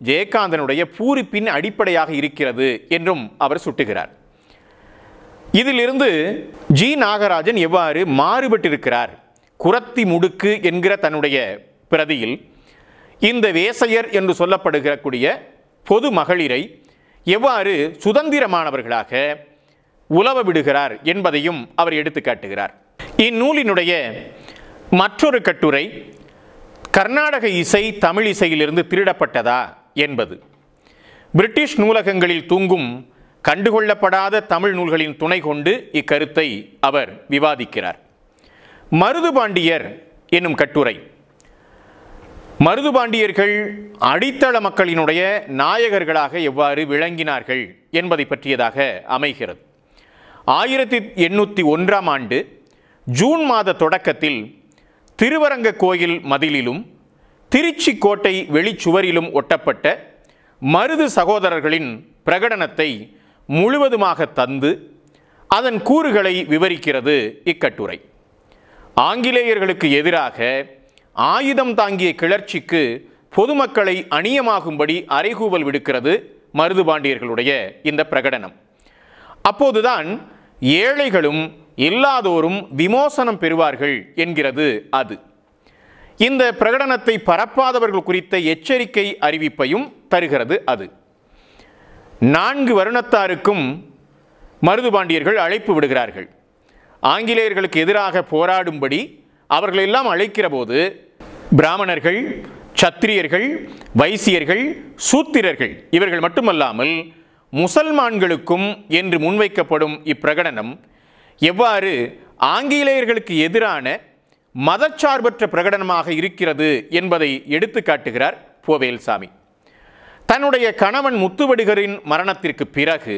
ஜெயகாந்தனுடைய பூரிப்பின் அடிப்படையாக இருக்கிறது என்றும் அவர் சுட்டுகிறார் இதிலிருந்து ஜி நாகராஜன் எவ்வாறு மாறுபட்டிருக்கிறார் குரத்தி முடுக்கு என்கிற தன்னுடைய பிரதியில் இந்த வேசையர் என்று சொல்லப்படுகிறக்கூடிய பொது மகளிரை எவ்வாறு சுதந்திரமானவர்களாக உலவ விடுகிறார் என்பதையும் அவர் எடுத்து காட்டுகிறார் இந்நூலினுடைய மற்றொரு கட்டுரை கர்நாடக இசை தமிழ் இசையிலிருந்து திருடப்பட்டதா என்பது பிரிட்டிஷ் நூலகங்களில் தூங்கும் கண்டுகொள்ளப்படாத தமிழ் நூல்களின் துணை கொண்டு இக்கருத்தை அவர் விவாதிக்கிறார் மருதுபாண்டியர் என்னும் கட்டுரை மருதுபாண்டியர்கள் அடித்தள மக்களினுடைய நாயகர்களாக எவ்வாறு விளங்கினார்கள் என்பதை பற்றியதாக அமைகிறது ஆயிரத்தி எண்ணூற்றி ஒன்றாம் ஆண்டு ஜூன் மாத தொடக்கத்தில் திருவரங்க கோயில் மதிலிலும் திருச்சி கோட்டை வெளிச்சுவரிலும் ஒட்டப்பட்ட மருது சகோதரர்களின் பிரகடனத்தை முழுவதுமாக தந்து அதன் கூறுகளை விவரிக்கிறது இக்கட்டுரை ஆங்கிலேயர்களுக்கு எதிராக ஆயுதம் தாங்கிய கிளர்ச்சிக்கு பொதுமக்களை அணியமாகும்படி அறைகூவல் விடுக்கிறது மருதுபாண்டியர்களுடைய இந்த பிரகடனம் அப்போதுதான் ஏழைகளும் இல்லாதோரும் விமோசனம் பெறுவார்கள் என்கிறது அது இந்த பிரகடனத்தை பரப்பாதவர்கள் குறித்த எச்சரிக்கை அறிவிப்பையும் தருகிறது அது நான்கு வருணத்தாருக்கும் மருதுபாண்டியர்கள் அழைப்பு விடுகிறார்கள் ஆங்கிலேயர்களுக்கு எதிராக போராடும்படி அவர்களெல்லாம் அழைக்கிற போது பிராமணர்கள் சத்திரியர்கள் வைசியர்கள் சூத்திரர்கள் இவர்கள் மட்டுமல்லாமல் முசல்மான்களுக்கும் என்று முன்வைக்கப்படும் இப்பிரகடனம் எவ்வாறு ஆங்கிலேயர்களுக்கு எதிரான மதச்சார்பற்ற பிரகடனமாக இருக்கிறது என்பதை எடுத்து காட்டுகிறார் போவேல்சாமி தன்னுடைய கணவன் முத்துவடிகரின் மரணத்திற்கு பிறகு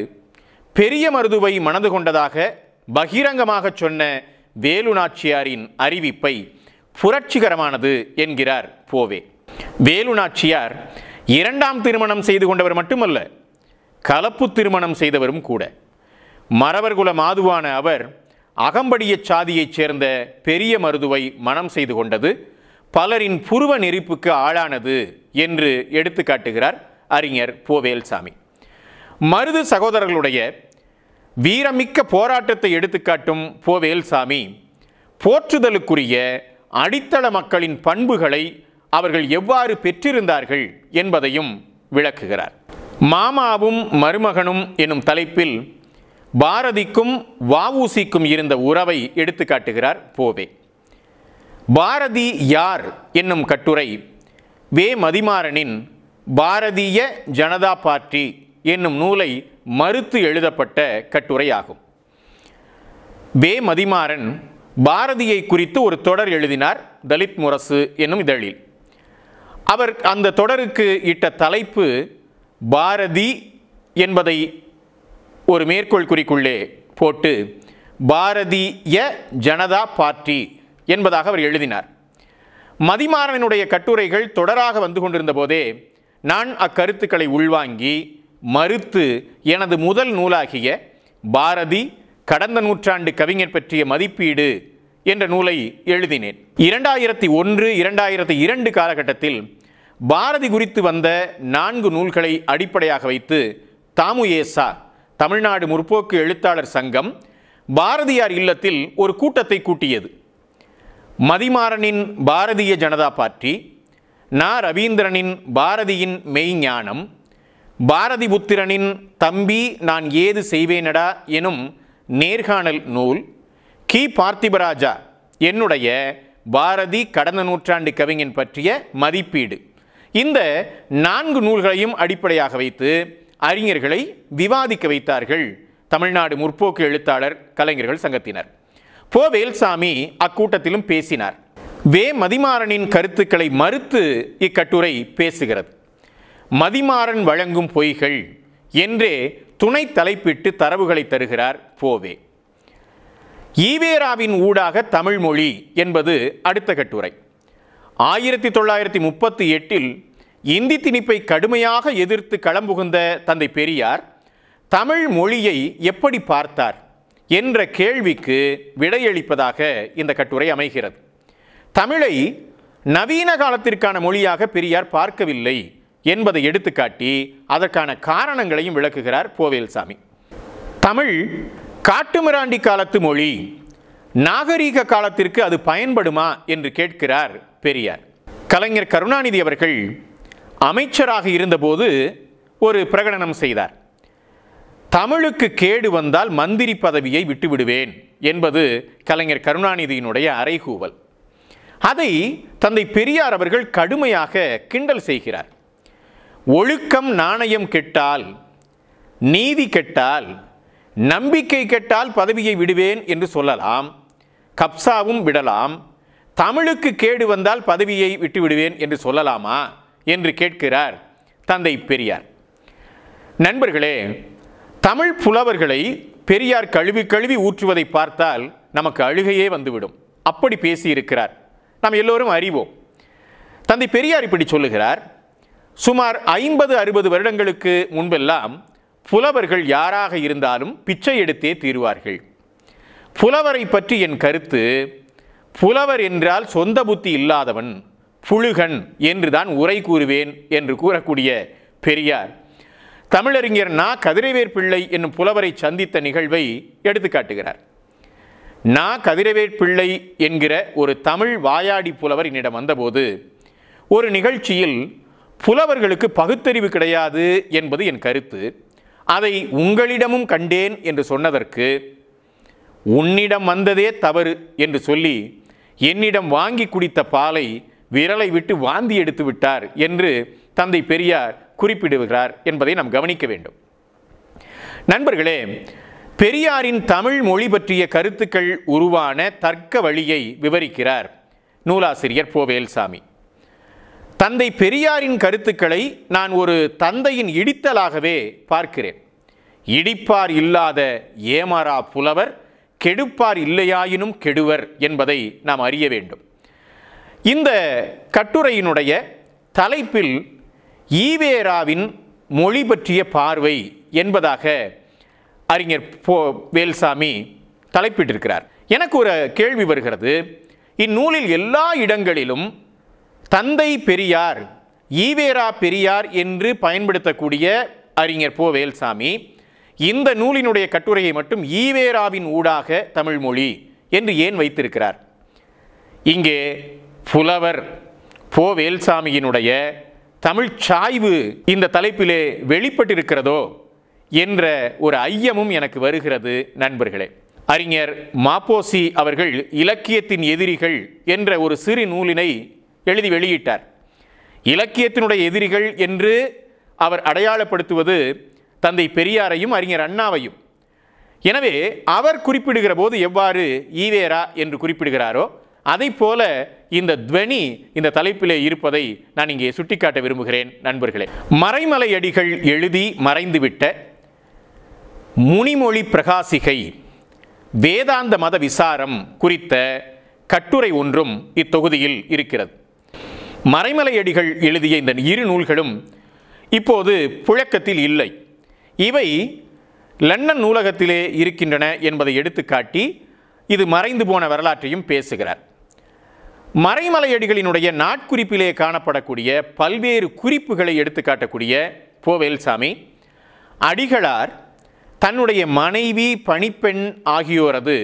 பெரிய மருதுவை மணந்து கொண்டதாக பகிரங்கமாக சொன்ன வேலு நாச்சியாரின் அறிவிப்பை புரட்சிகரமானது என்கிறார் போவே வேலு நாச்சியார் இரண்டாம் திருமணம் செய்து கொண்டவர் மட்டுமல்ல கலப்பு திருமணம் செய்தவரும் கூட மறவர்குல மாதுவான அவர் அகம்படிய சாதியைச் சேர்ந்த பெரிய மருதுவை மனம் செய்து கொண்டது பலரின் புருவ நெறிப்புக்கு ஆளானது என்று எடுத்துக்காட்டுகிறார் அறிஞர் பூவேல்சாமி மருது சகோதரர்களுடைய வீரமிக்க போராட்டத்தை எடுத்துக்காட்டும் போவேல்சாமி போற்றுதலுக்குரிய அடித்தள மக்களின் பண்புகளை அவர்கள் எவ்வாறு பெற்றிருந்தார்கள் என்பதையும் விளக்குகிறார் மாமாவும் மருமகனும் எனும் தலைப்பில் பாரதிக்கும் வவுசிக்கும் இருந்த உறவை எடுத்துக்காட்டுகிறார் போவே பாரதி யார் என்னும் கட்டுரை வே மதிமாறனின் பாரதிய ஜனதா பார்ட்டி என்னும் நூலை மறுத்து எழுதப்பட்ட கட்டுரையாகும் பே மதிமாறன் பாரதியை குறித்து ஒரு தொடர் எழுதினார் தலித் முரசு என்னும் இதழில் அவர் அந்த தொடருக்கு இட்ட தலைப்பு பாரதி என்பதை ஒரு மேற்கோள் குறிக்குள்ளே போட்டு பாரதிய ஜனதா பார்ட்டி என்பதாக அவர் எழுதினார் மதிமாறனுடைய கட்டுரைகள் தொடராக வந்து கொண்டிருந்த போதே நான் அக்கருத்துக்களை உள்வாங்கி மறுத்து எனது முதல் நூலாகிய பாரதி கடந்த நூற்றாண்டு கவிஞர் பற்றிய மதிப்பீடு என்ற நூலை எழுதினேன் இரண்டாயிரத்தி ஒன்று இரண்டாயிரத்தி இரண்டு காலகட்டத்தில் பாரதி குறித்து வந்த நான்கு நூல்களை அடிப்படையாக வைத்து தாமுயேசா தமிழ்நாடு முற்போக்கு எழுத்தாளர் சங்கம் பாரதியார் இல்லத்தில் ஒரு கூட்டத்தை கூட்டியது மதிமாறனின் பாரதிய ஜனதா பார்ட்டி நா ரவீந்திரனின் பாரதியின் மெய்ஞானம் பாரதி புத்திரனின் தம்பி நான் ஏது செய்வேனடா எனும் நேர்காணல் நூல் கி பார்த்திபராஜா என்னுடைய பாரதி கடந்த நூற்றாண்டு கவிஞன் பற்றிய மதிப்பீடு இந்த நான்கு நூல்களையும் அடிப்படையாக வைத்து அறிஞர்களை விவாதிக்க வைத்தார்கள் தமிழ்நாடு முற்போக்கு எழுத்தாளர் கலைஞர்கள் சங்கத்தினர் போ வேல்சாமி அக்கூட்டத்திலும் பேசினார் வே மதிமாறனின் கருத்துக்களை மறுத்து இக்கட்டுரை பேசுகிறது மதிமாறன் வழங்கும் பொய்கள் என்றே துணை தலைப்பிட்டு தரவுகளை தருகிறார் போவே ஈவேராவின் ஊடாக தமிழ் மொழி என்பது அடுத்த கட்டுரை ஆயிரத்தி தொள்ளாயிரத்தி முப்பத்தி எட்டில் இந்தி திணிப்பை கடுமையாக எதிர்த்து களம்புகுந்த தந்தை பெரியார் தமிழ் மொழியை எப்படி பார்த்தார் என்ற கேள்விக்கு விடையளிப்பதாக இந்த கட்டுரை அமைகிறது தமிழை நவீன காலத்திற்கான மொழியாக பெரியார் பார்க்கவில்லை என்பதை எடுத்துக்காட்டி அதற்கான காரணங்களையும் விளக்குகிறார் போவேல்சாமி தமிழ் காட்டுமிராண்டி காலத்து மொழி நாகரீக காலத்திற்கு அது பயன்படுமா என்று கேட்கிறார் பெரியார் கலைஞர் கருணாநிதி அவர்கள் அமைச்சராக இருந்தபோது ஒரு பிரகடனம் செய்தார் தமிழுக்கு கேடு வந்தால் மந்திரி பதவியை விட்டுவிடுவேன் என்பது கலைஞர் கருணாநிதியினுடைய அறைகூவல் அதை தந்தை பெரியார் அவர்கள் கடுமையாக கிண்டல் செய்கிறார் ஒழுக்கம் நாணயம் கெட்டால் நீதி கெட்டால் நம்பிக்கை கெட்டால் பதவியை விடுவேன் என்று சொல்லலாம் கப்சாவும் விடலாம் தமிழுக்கு கேடு வந்தால் பதவியை விட்டு விடுவேன் என்று சொல்லலாமா என்று கேட்கிறார் தந்தை பெரியார் நண்பர்களே தமிழ் புலவர்களை பெரியார் கழுவி கழுவி ஊற்றுவதை பார்த்தால் நமக்கு அழுகையே வந்துவிடும் அப்படி பேசியிருக்கிறார் நாம் எல்லோரும் அறிவோம் தந்தை பெரியார் இப்படி சொல்லுகிறார் சுமார் ஐம்பது அறுபது வருடங்களுக்கு முன்பெல்லாம் புலவர்கள் யாராக இருந்தாலும் பிச்சை எடுத்தே தீர்வார்கள் புலவரை பற்றி என் கருத்து புலவர் என்றால் சொந்த புத்தி இல்லாதவன் புழுகன் என்று தான் உரை கூறுவேன் என்று கூறக்கூடிய பெரியார் தமிழறிஞர் நா கதிரைவேற்பிள்ளை என்னும் புலவரை சந்தித்த நிகழ்வை எடுத்துக்காட்டுகிறார் நான் கதிரவேற்பிள்ளை என்கிற ஒரு தமிழ் வாயாடி புலவர் என்னிடம் வந்தபோது ஒரு நிகழ்ச்சியில் புலவர்களுக்கு பகுத்தறிவு கிடையாது என்பது என் கருத்து அதை உங்களிடமும் கண்டேன் என்று சொன்னதற்கு உன்னிடம் வந்ததே தவறு என்று சொல்லி என்னிடம் வாங்கி குடித்த பாலை விரலை விட்டு வாந்தி எடுத்து விட்டார் என்று தந்தை பெரியார் குறிப்பிடுகிறார் என்பதை நாம் கவனிக்க வேண்டும் நண்பர்களே பெரியாரின் தமிழ் மொழி பற்றிய கருத்துக்கள் உருவான தர்க்க வழியை விவரிக்கிறார் நூலாசிரியர் போவேல்சாமி தந்தை பெரியாரின் கருத்துக்களை நான் ஒரு தந்தையின் இடித்தலாகவே பார்க்கிறேன் இடிப்பார் இல்லாத ஏமாறா புலவர் கெடுப்பார் இல்லையாயினும் கெடுவர் என்பதை நாம் அறிய வேண்டும் இந்த கட்டுரையினுடைய தலைப்பில் ஈவேராவின் மொழி பற்றிய பார்வை என்பதாக அறிஞர் போ வேல்சாமி தலைப்பிட்டிருக்கிறார் எனக்கு ஒரு கேள்வி வருகிறது இந்நூலில் எல்லா இடங்களிலும் தந்தை பெரியார் ஈவேரா பெரியார் என்று பயன்படுத்தக்கூடிய அறிஞர் போ வேல்சாமி இந்த நூலினுடைய கட்டுரையை மட்டும் ஈவேராவின் ஊடாக தமிழ்மொழி என்று ஏன் வைத்திருக்கிறார் இங்கே புலவர் போ வேல்சாமியினுடைய தமிழ் சாய்வு இந்த தலைப்பிலே வெளிப்பட்டிருக்கிறதோ என்ற ஒரு ஐயமும் எனக்கு வருகிறது நண்பர்களே அறிஞர் மாப்போசி அவர்கள் இலக்கியத்தின் எதிரிகள் என்ற ஒரு சிறு நூலினை எழுதி வெளியிட்டார் இலக்கியத்தினுடைய எதிரிகள் என்று அவர் அடையாளப்படுத்துவது தந்தை பெரியாரையும் அறிஞர் அண்ணாவையும் எனவே அவர் குறிப்பிடுகிற போது எவ்வாறு ஈவேரா என்று குறிப்பிடுகிறாரோ அதை போல இந்த துவனி இந்த தலைப்பிலே இருப்பதை நான் இங்கே சுட்டிக்காட்ட விரும்புகிறேன் நண்பர்களே மறைமலையடிகள் எழுதி மறைந்துவிட்ட முனிமொழி பிரகாசிகை வேதாந்த மத விசாரம் குறித்த கட்டுரை ஒன்றும் இத்தொகுதியில் இருக்கிறது மறைமலையடிகள் எழுதிய இந்த இரு நூல்களும் இப்போது புழக்கத்தில் இல்லை இவை லண்டன் நூலகத்திலே இருக்கின்றன என்பதை எடுத்துக்காட்டி இது மறைந்து போன வரலாற்றையும் பேசுகிறார் மறைமலையடிகளினுடைய நாட்குறிப்பிலே காணப்படக்கூடிய பல்வேறு குறிப்புகளை எடுத்துக்காட்டக்கூடிய போவேல்சாமி அடிகளார் தன்னுடைய மனைவி பணிப்பெண் ஆகியோரது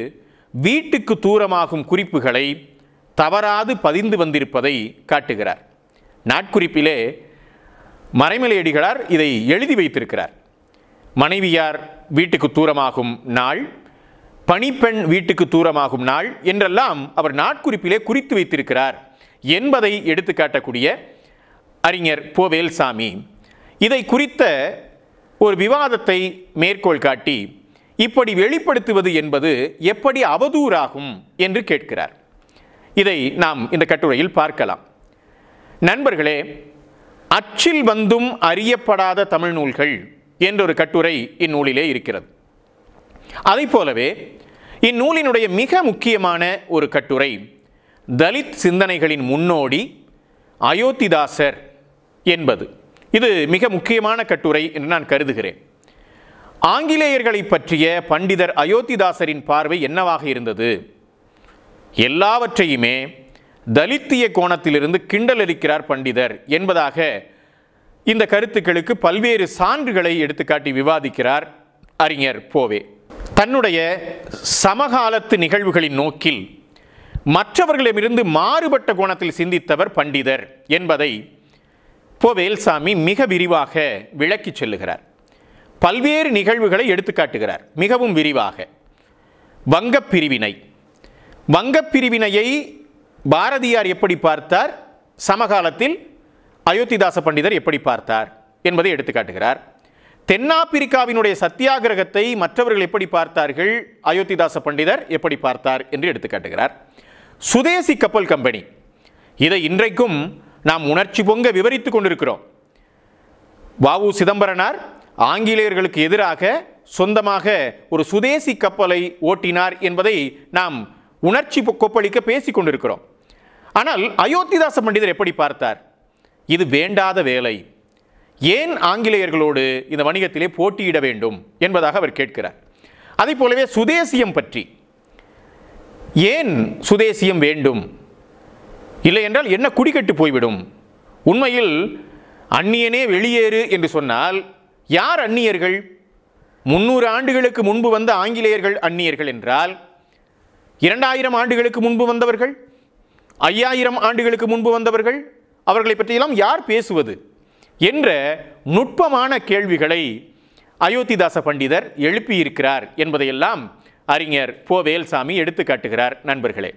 வீட்டுக்கு தூரமாகும் குறிப்புகளை தவறாது பதிந்து வந்திருப்பதை காட்டுகிறார் நாட்குறிப்பிலே மறைமலையடிகளார் இதை எழுதி வைத்திருக்கிறார் மனைவியார் வீட்டுக்கு தூரமாகும் நாள் பணிப்பெண் வீட்டுக்கு தூரமாகும் நாள் என்றெல்லாம் அவர் நாட்குறிப்பிலே குறித்து வைத்திருக்கிறார் என்பதை எடுத்துக்காட்டக்கூடிய அறிஞர் போவேல்சாமி இதை குறித்த ஒரு விவாதத்தை மேற்கோள் காட்டி இப்படி வெளிப்படுத்துவது என்பது எப்படி அவதூறாகும் என்று கேட்கிறார் இதை நாம் இந்த கட்டுரையில் பார்க்கலாம் நண்பர்களே அச்சில் வந்தும் அறியப்படாத தமிழ் நூல்கள் என்றொரு கட்டுரை இந்நூலிலே இருக்கிறது அதை போலவே இந்நூலினுடைய மிக முக்கியமான ஒரு கட்டுரை தலித் சிந்தனைகளின் முன்னோடி அயோத்திதாசர் என்பது இது மிக முக்கியமான கட்டுரை என்று நான் கருதுகிறேன் ஆங்கிலேயர்களை பற்றிய பண்டிதர் அயோத்திதாசரின் பார்வை என்னவாக இருந்தது எல்லாவற்றையுமே தலித்திய கோணத்திலிருந்து கிண்டலளிக்கிறார் பண்டிதர் என்பதாக இந்த கருத்துக்களுக்கு பல்வேறு சான்றுகளை எடுத்துக்காட்டி விவாதிக்கிறார் அறிஞர் போவே தன்னுடைய சமகாலத்து நிகழ்வுகளின் நோக்கில் மற்றவர்களிடமிருந்து மாறுபட்ட கோணத்தில் சிந்தித்தவர் பண்டிதர் என்பதை இப்போ வேல்சாமி மிக விரிவாக விளக்கி செல்லுகிறார் பல்வேறு நிகழ்வுகளை எடுத்துக்காட்டுகிறார் மிகவும் விரிவாக வங்கப்பிரிவினை வங்கப்பிரிவினையை பாரதியார் எப்படி பார்த்தார் சமகாலத்தில் அயோத்திதாச பண்டிதர் எப்படி பார்த்தார் என்பதை எடுத்துக்காட்டுகிறார் தென்னாப்பிரிக்காவினுடைய சத்தியாகிரகத்தை மற்றவர்கள் எப்படி பார்த்தார்கள் அயோத்திதாச பண்டிதர் எப்படி பார்த்தார் என்று எடுத்துக்காட்டுகிறார் சுதேசி கப்பல் கம்பெனி இதை இன்றைக்கும் நாம் உணர்ச்சி பொங்க விவரித்து கொண்டிருக்கிறோம் வாவு சிதம்பரனார் ஆங்கிலேயர்களுக்கு எதிராக சொந்தமாக ஒரு சுதேசி கப்பலை ஓட்டினார் என்பதை நாம் உணர்ச்சி கொப்பளிக்க பேசி கொண்டிருக்கிறோம் ஆனால் அயோத்திதாச பண்டிதர் எப்படி பார்த்தார் இது வேண்டாத வேலை ஏன் ஆங்கிலேயர்களோடு இந்த வணிகத்திலே போட்டியிட வேண்டும் என்பதாக அவர் கேட்கிறார் அதை போலவே சுதேசியம் பற்றி ஏன் சுதேசியம் வேண்டும் இல்லை என்றால் என்ன குடிக்கட்டு போய்விடும் உண்மையில் அந்நியனே வெளியேறு என்று சொன்னால் யார் அந்நியர்கள் முன்னூறு ஆண்டுகளுக்கு முன்பு வந்த ஆங்கிலேயர்கள் அந்நியர்கள் என்றால் இரண்டாயிரம் ஆண்டுகளுக்கு முன்பு வந்தவர்கள் ஐயாயிரம் ஆண்டுகளுக்கு முன்பு வந்தவர்கள் அவர்களை பற்றியெல்லாம் யார் பேசுவது என்ற நுட்பமான கேள்விகளை அயோத்திதாச பண்டிதர் எழுப்பியிருக்கிறார் என்பதையெல்லாம் அறிஞர் போ வேல்சாமி எடுத்துக்காட்டுகிறார் நண்பர்களே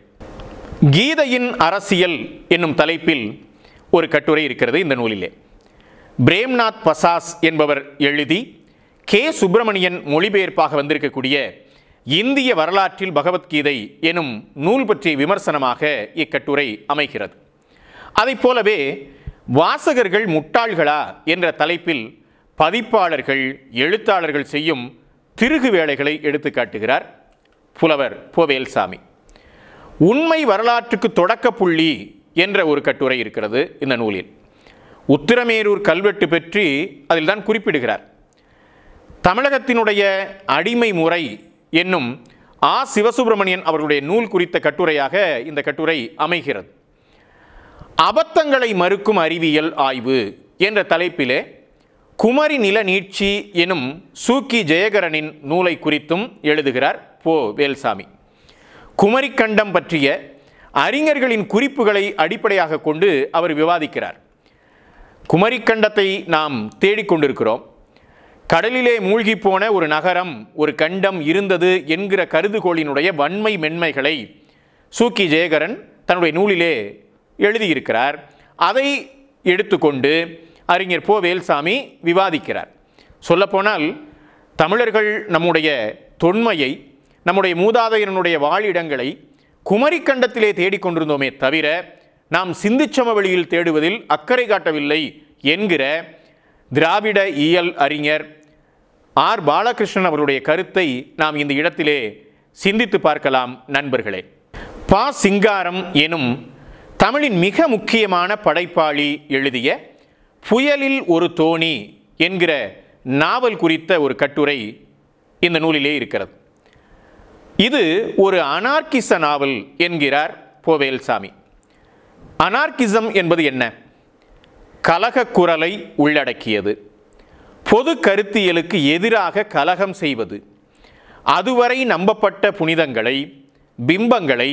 கீதையின் அரசியல் என்னும் தலைப்பில் ஒரு கட்டுரை இருக்கிறது இந்த நூலிலே பிரேம்நாத் பசாஸ் என்பவர் எழுதி கே சுப்பிரமணியன் மொழிபெயர்ப்பாக வந்திருக்கக்கூடிய இந்திய வரலாற்றில் பகவத்கீதை எனும் நூல் பற்றிய விமர்சனமாக இக்கட்டுரை அமைகிறது அதை போலவே வாசகர்கள் முட்டாள்களா என்ற தலைப்பில் பதிப்பாளர்கள் எழுத்தாளர்கள் செய்யும் திருகு வேலைகளை எடுத்து காட்டுகிறார் புலவர் போவேல்சாமி உண்மை வரலாற்றுக்கு தொடக்க புள்ளி என்ற ஒரு கட்டுரை இருக்கிறது இந்த நூலில் உத்திரமேரூர் கல்வெட்டு பற்றி அதில் தான் குறிப்பிடுகிறார் தமிழகத்தினுடைய அடிமை முறை என்னும் ஆ சிவசுப்பிரமணியன் அவர்களுடைய நூல் குறித்த கட்டுரையாக இந்த கட்டுரை அமைகிறது அபத்தங்களை மறுக்கும் அறிவியல் ஆய்வு என்ற தலைப்பிலே குமரி நில நீட்சி எனும் சூக்கி ஜெயகரனின் நூலை குறித்தும் எழுதுகிறார் போ வேல்சாமி குமரிக்கண்டம் பற்றிய அறிஞர்களின் குறிப்புகளை அடிப்படையாக கொண்டு அவர் விவாதிக்கிறார் குமரிக்கண்டத்தை நாம் தேடிக்கொண்டிருக்கிறோம் கடலிலே மூழ்கி போன ஒரு நகரம் ஒரு கண்டம் இருந்தது என்கிற கருதுகோளினுடைய வன்மை மென்மைகளை சூக்கி ஜெயகரன் தன்னுடைய நூலிலே எழுதியிருக்கிறார் அதை எடுத்துக்கொண்டு அறிஞர் போ வேல்சாமி விவாதிக்கிறார் சொல்லப்போனால் தமிழர்கள் நம்முடைய தொன்மையை நம்முடைய மூதாதையனுடைய வாழிடங்களை குமரிக்கண்டத்திலே தேடிக்கொண்டிருந்தோமே தவிர நாம் சிந்துச்சம வெளியில் தேடுவதில் அக்கறை காட்டவில்லை என்கிற திராவிட இயல் அறிஞர் ஆர் பாலகிருஷ்ணன் அவருடைய கருத்தை நாம் இந்த இடத்திலே சிந்தித்து பார்க்கலாம் நண்பர்களே பா சிங்காரம் எனும் தமிழின் மிக முக்கியமான படைப்பாளி எழுதிய புயலில் ஒரு தோணி என்கிற நாவல் குறித்த ஒரு கட்டுரை இந்த நூலிலே இருக்கிறது இது ஒரு அனார்கிச நாவல் என்கிறார் போவேல்சாமி அனார்கிசம் என்பது என்ன கலக குரலை உள்ளடக்கியது பொது கருத்தியலுக்கு எதிராக கலகம் செய்வது அதுவரை நம்பப்பட்ட புனிதங்களை பிம்பங்களை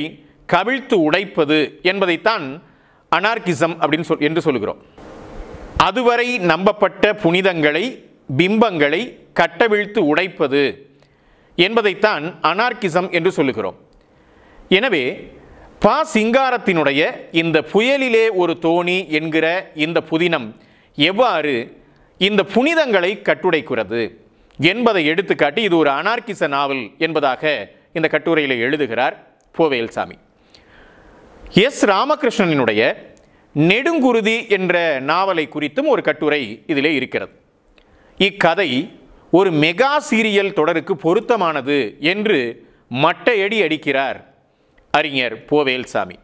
கவிழ்த்து உடைப்பது என்பதைத்தான் அனார்கிசம் அப்படின்னு சொல் என்று சொல்கிறோம் அதுவரை நம்பப்பட்ட புனிதங்களை பிம்பங்களை கட்டவிழ்த்து உடைப்பது என்பதைத்தான் அனார்கிசம் என்று சொல்லுகிறோம் எனவே பா சிங்காரத்தினுடைய இந்த புயலிலே ஒரு தோணி என்கிற இந்த புதினம் எவ்வாறு இந்த புனிதங்களை கட்டுடைக்கிறது என்பதை எடுத்துக்காட்டி இது ஒரு அனார்கிச நாவல் என்பதாக இந்த கட்டுரையில் எழுதுகிறார் போவேல்சாமி எஸ் ராமகிருஷ்ணனினுடைய நெடுங்குருதி என்ற நாவலை குறித்தும் ஒரு கட்டுரை இதிலே இருக்கிறது இக்கதை ஒரு மெகா சீரியல் தொடருக்கு பொருத்தமானது என்று மட்டையடி அடிக்கிறார் அறிஞர் போவேல்சாமி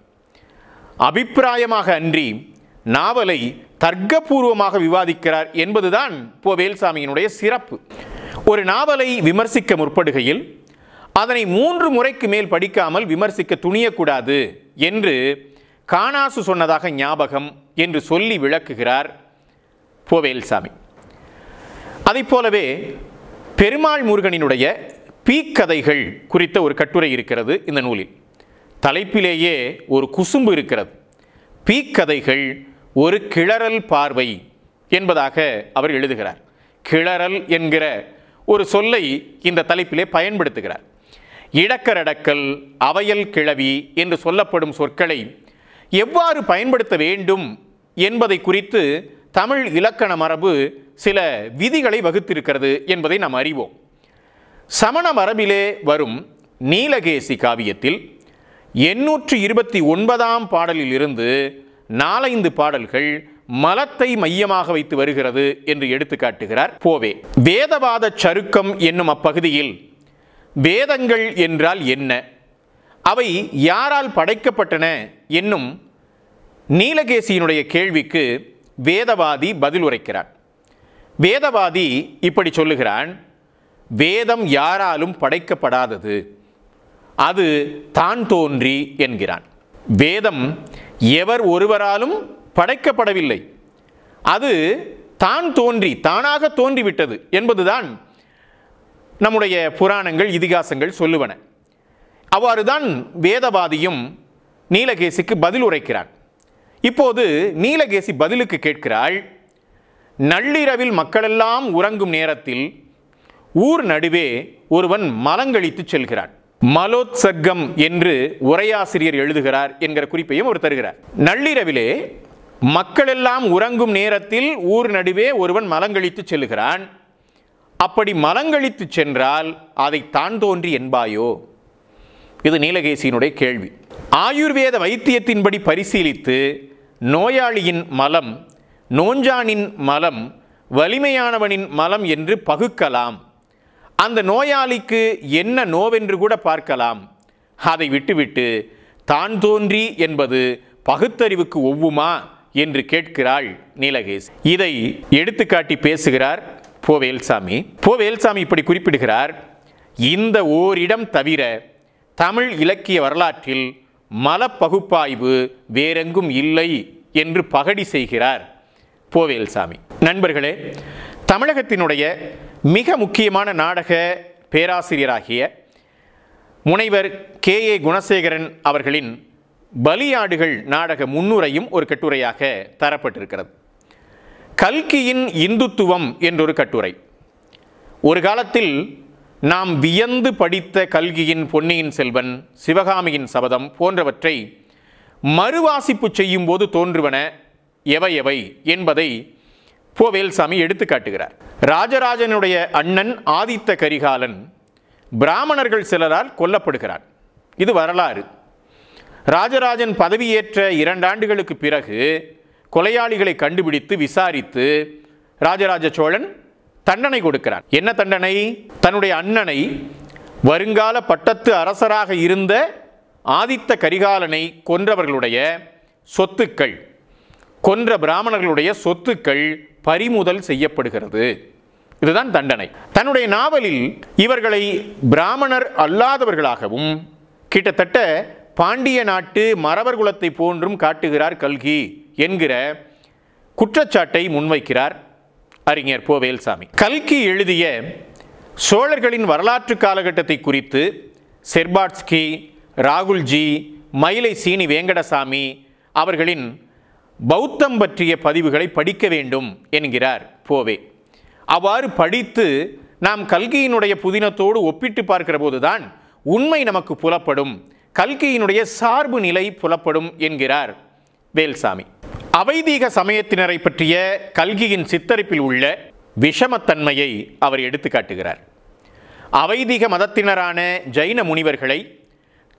அபிப்பிராயமாக அன்றி நாவலை தர்க்கபூர்வமாக விவாதிக்கிறார் என்பதுதான் போவேல்சாமியினுடைய சிறப்பு ஒரு நாவலை விமர்சிக்க முற்படுகையில் அதனை மூன்று முறைக்கு மேல் படிக்காமல் விமர்சிக்க துணியக்கூடாது என்று காணாசு சொன்னதாக ஞாபகம் என்று சொல்லி விளக்குகிறார் போவேல்சாமி அதை போலவே பெருமாள் முருகனினுடைய பீக்கதைகள் குறித்த ஒரு கட்டுரை இருக்கிறது இந்த நூலில் தலைப்பிலேயே ஒரு குசும்பு இருக்கிறது பீக்கதைகள் ஒரு கிளறல் பார்வை என்பதாக அவர் எழுதுகிறார் கிளறல் என்கிற ஒரு சொல்லை இந்த தலைப்பிலே பயன்படுத்துகிறார் இடக்கரடக்கல் அவையல் கிழவி என்று சொல்லப்படும் சொற்களை எவ்வாறு பயன்படுத்த வேண்டும் என்பதை குறித்து தமிழ் இலக்கண மரபு சில விதிகளை வகுத்திருக்கிறது என்பதை நாம் அறிவோம் சமண மரபிலே வரும் நீலகேசி காவியத்தில் எண்ணூற்று இருபத்தி ஒன்பதாம் பாடலில் இருந்து நாலைந்து பாடல்கள் மலத்தை மையமாக வைத்து வருகிறது என்று எடுத்து காட்டுகிறார் போவே வேதவாத சருக்கம் என்னும் அப்பகுதியில் வேதங்கள் என்றால் என்ன அவை யாரால் படைக்கப்பட்டன என்னும் நீலகேசியினுடைய கேள்விக்கு வேதவாதி பதில் உரைக்கிறான் வேதவாதி இப்படி சொல்லுகிறான் வேதம் யாராலும் படைக்கப்படாதது அது தான் தோன்றி என்கிறான் வேதம் எவர் ஒருவராலும் படைக்கப்படவில்லை அது தான் தோன்றி தானாக தோன்றிவிட்டது என்பதுதான் நம்முடைய புராணங்கள் இதிகாசங்கள் சொல்லுவன அவ்வாறுதான் வேதவாதியும் நீலகேசிக்கு பதில் உரைக்கிறான் இப்போது நீலகேசி பதிலுக்கு கேட்கிறாள் நள்ளிரவில் மக்களெல்லாம் உறங்கும் நேரத்தில் ஊர் நடுவே ஒருவன் மலங்கழித்து செல்கிறான் மலோத்சர்க்கம் என்று உரையாசிரியர் எழுதுகிறார் என்கிற குறிப்பையும் அவர் தருகிறார் நள்ளிரவிலே மக்களெல்லாம் உறங்கும் நேரத்தில் ஊர் நடுவே ஒருவன் மலங்கழித்து செல்கிறான் அப்படி மலங்கழித்து சென்றால் அதை தான் தோன்றி என்பாயோ இது நீலகேசியினுடைய கேள்வி ஆயுர்வேத வைத்தியத்தின்படி பரிசீலித்து நோயாளியின் மலம் நோஞ்சானின் மலம் வலிமையானவனின் மலம் என்று பகுக்கலாம் அந்த நோயாளிக்கு என்ன நோவென்று கூட பார்க்கலாம் அதை விட்டுவிட்டு தான் தோன்றி என்பது பகுத்தறிவுக்கு ஒவ்வுமா என்று கேட்கிறாள் நீலகேஷ் இதை எடுத்துக்காட்டி பேசுகிறார் போவேல்சாமி போவேல்சாமி இப்படி குறிப்பிடுகிறார் இந்த ஓரிடம் தவிர தமிழ் இலக்கிய வரலாற்றில் மலப்பகுப்பாய்வு வேறெங்கும் இல்லை என்று பகடி செய்கிறார் போவேல்சாமி நண்பர்களே தமிழகத்தினுடைய மிக முக்கியமான நாடக பேராசிரியராகிய முனைவர் கே ஏ குணசேகரன் அவர்களின் பலியாடுகள் நாடக முன்னுரையும் ஒரு கட்டுரையாக தரப்பட்டிருக்கிறது கல்கியின் இந்துத்துவம் என்றொரு கட்டுரை ஒரு காலத்தில் நாம் வியந்து படித்த கல்கியின் பொன்னியின் செல்வன் சிவகாமியின் சபதம் போன்றவற்றை மறுவாசிப்பு செய்யும்போது தோன்றுவன எவை எவை என்பதை பூவேல்சாமி எடுத்து காட்டுகிறார் ராஜராஜனுடைய அண்ணன் ஆதித்த கரிகாலன் பிராமணர்கள் சிலரால் கொல்லப்படுகிறான் இது வரலாறு ராஜராஜன் பதவியேற்ற இரண்டாண்டுகளுக்கு பிறகு கொலையாளிகளை கண்டுபிடித்து விசாரித்து ராஜராஜ சோழன் தண்டனை கொடுக்கிறார் என்ன தண்டனை தன்னுடைய அண்ணனை வருங்கால பட்டத்து அரசராக இருந்த ஆதித்த கரிகாலனை கொன்றவர்களுடைய சொத்துக்கள் கொன்ற பிராமணர்களுடைய சொத்துக்கள் பறிமுதல் செய்யப்படுகிறது இதுதான் தண்டனை தன்னுடைய நாவலில் இவர்களை பிராமணர் அல்லாதவர்களாகவும் கிட்டத்தட்ட பாண்டிய நாட்டு மரபர் குலத்தை போன்றும் காட்டுகிறார் கல்கி என்கிற குற்றச்சாட்டை முன்வைக்கிறார் அறிஞர் போ வேல்சாமி கல்கி எழுதிய சோழர்களின் வரலாற்று காலகட்டத்தை குறித்து செர்பாட்ஸ்கி ராகுல்ஜி மயிலை சீனி வேங்கடசாமி அவர்களின் பௌத்தம் பற்றிய பதிவுகளை படிக்க வேண்டும் என்கிறார் போவே அவ்வாறு படித்து நாம் கல்கியினுடைய புதினத்தோடு ஒப்பிட்டு பார்க்கிற போதுதான் உண்மை நமக்கு புலப்படும் கல்கியினுடைய சார்பு நிலை புலப்படும் என்கிறார் வேல்சாமி அவைதீக சமயத்தினரை பற்றிய கல்கியின் சித்தரிப்பில் உள்ள விஷமத்தன்மையை அவர் எடுத்துக்காட்டுகிறார் அவைதீக மதத்தினரான ஜைன முனிவர்களை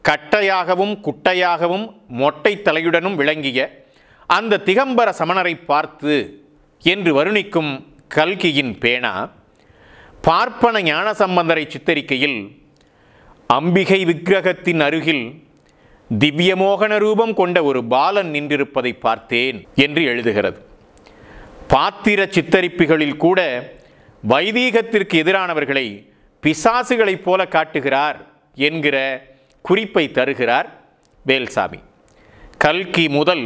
கட்டையாகவும் குட்டையாகவும் மொட்டை தலையுடனும் விளங்கிய அந்த திகம்பர சமணரை பார்த்து என்று வருணிக்கும் கல்கியின் பேனா பார்ப்பன ஞான சம்பந்தரை சித்தரிக்கையில் அம்பிகை விக்கிரகத்தின் அருகில் திவ்யமோகன ரூபம் கொண்ட ஒரு பாலன் நின்றிருப்பதை பார்த்தேன் என்று எழுதுகிறது பாத்திர சித்தரிப்புகளில் கூட வைதீகத்திற்கு எதிரானவர்களை பிசாசுகளைப் போல காட்டுகிறார் என்கிற குறிப்பை தருகிறார் வேல்சாமி கல்கி முதல்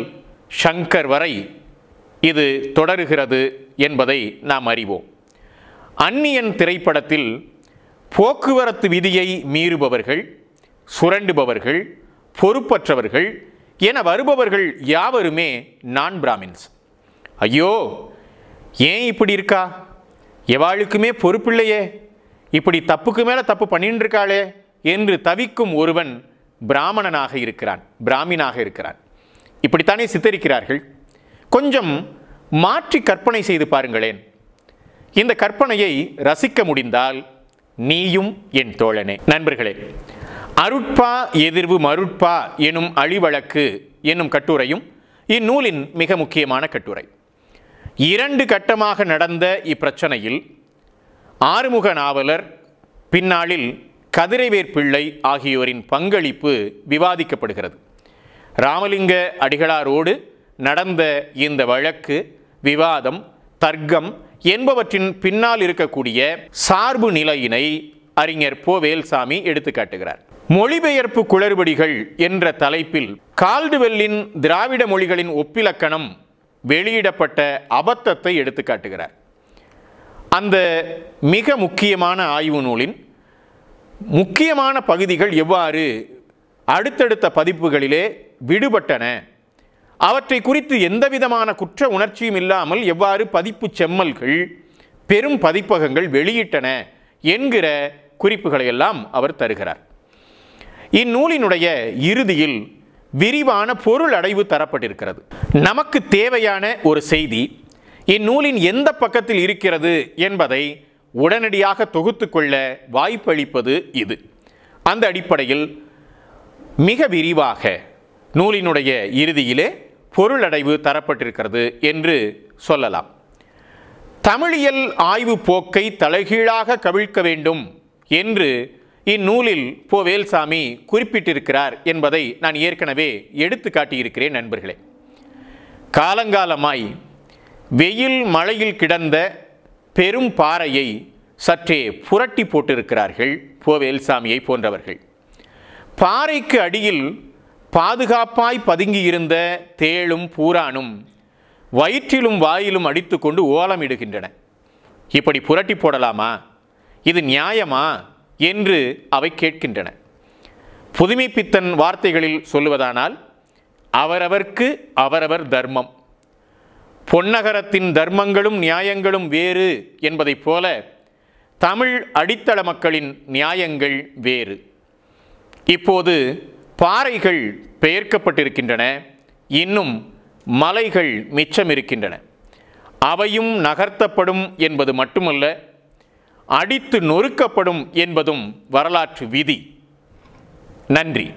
ஷங்கர் வரை இது தொடருகிறது என்பதை நாம் அறிவோம் அந்நியன் திரைப்படத்தில் போக்குவரத்து விதியை மீறுபவர்கள் சுரண்டுபவர்கள் பொறுப்பற்றவர்கள் என வருபவர்கள் யாவருமே நான் பிராமின்ஸ் ஐயோ ஏன் இப்படி இருக்கா எவாளுக்குமே பொறுப்பில்லையே இப்படி தப்புக்கு மேலே தப்பு பண்ணிட்டு இருக்காளே என்று தவிக்கும் ஒருவன் பிராமணனாக இருக்கிறான் பிராமினாக இருக்கிறான் இப்படித்தானே சித்தரிக்கிறார்கள் கொஞ்சம் மாற்றி கற்பனை செய்து பாருங்களேன் இந்த கற்பனையை ரசிக்க முடிந்தால் நீயும் என் தோழனே நண்பர்களே அருட்பா எதிர்வு மருட்பா எனும் அழிவழக்கு என்னும் கட்டுரையும் இந்நூலின் மிக முக்கியமான கட்டுரை இரண்டு கட்டமாக நடந்த இப்பிரச்சனையில் ஆறுமுக நாவலர் பின்னாளில் கதிரைவேற்பிள்ளை ஆகியோரின் பங்களிப்பு விவாதிக்கப்படுகிறது ராமலிங்க அடிகளாரோடு நடந்த இந்த வழக்கு விவாதம் தர்க்கம் என்பவற்றின் பின்னால் இருக்கக்கூடிய சார்பு நிலையினை அறிஞர் போ வேல்சாமி எடுத்துக்காட்டுகிறார் மொழிபெயர்ப்பு குளறுபடிகள் என்ற தலைப்பில் கால்டுவெல்லின் திராவிட மொழிகளின் ஒப்பிலக்கணம் வெளியிடப்பட்ட அபத்தத்தை எடுத்துக்காட்டுகிறார் அந்த மிக முக்கியமான ஆய்வு நூலின் முக்கியமான பகுதிகள் எவ்வாறு அடுத்தடுத்த பதிப்புகளிலே விடுபட்டன அவற்றை குறித்து எந்தவிதமான குற்ற உணர்ச்சியும் இல்லாமல் எவ்வாறு பதிப்பு செம்மல்கள் பெரும் பதிப்பகங்கள் வெளியிட்டன என்கிற குறிப்புகளை எல்லாம் அவர் தருகிறார் இந்நூலினுடைய இறுதியில் விரிவான பொருள் அடைவு தரப்பட்டிருக்கிறது நமக்கு தேவையான ஒரு செய்தி இந்நூலின் எந்த பக்கத்தில் இருக்கிறது என்பதை உடனடியாக தொகுத்து கொள்ள வாய்ப்பளிப்பது இது அந்த அடிப்படையில் மிக விரிவாக நூலினுடைய இறுதியிலே பொருளடைவு தரப்பட்டிருக்கிறது என்று சொல்லலாம் தமிழியல் ஆய்வு போக்கை தலைகீழாக கவிழ்க்க வேண்டும் என்று இந்நூலில் போ வேல்சாமி குறிப்பிட்டிருக்கிறார் என்பதை நான் ஏற்கனவே எடுத்து காட்டியிருக்கிறேன் நண்பர்களே காலங்காலமாய் வெயில் மழையில் கிடந்த பெரும் பாறையை சற்றே புரட்டி போட்டிருக்கிறார்கள் போ வேல்சாமியை போன்றவர்கள் பாறைக்கு அடியில் பாதுகாப்பாய் பதுங்கியிருந்த தேளும் பூரானும் வயிற்றிலும் வாயிலும் அடித்துக்கொண்டு ஓலமிடுகின்றன இப்படி புரட்டி போடலாமா இது நியாயமா என்று அவை கேட்கின்றன புதுமைப்பித்தன் வார்த்தைகளில் சொல்லுவதானால் அவரவர்க்கு அவரவர் தர்மம் பொன்னகரத்தின் தர்மங்களும் நியாயங்களும் வேறு என்பதைப் போல தமிழ் அடித்தள மக்களின் நியாயங்கள் வேறு இப்போது பாறைகள் பெயர்க்கப்பட்டிருக்கின்றன இன்னும் மலைகள் மிச்சம் இருக்கின்றன அவையும் நகர்த்தப்படும் என்பது மட்டுமல்ல அடித்து நொறுக்கப்படும் என்பதும் வரலாற்று விதி நன்றி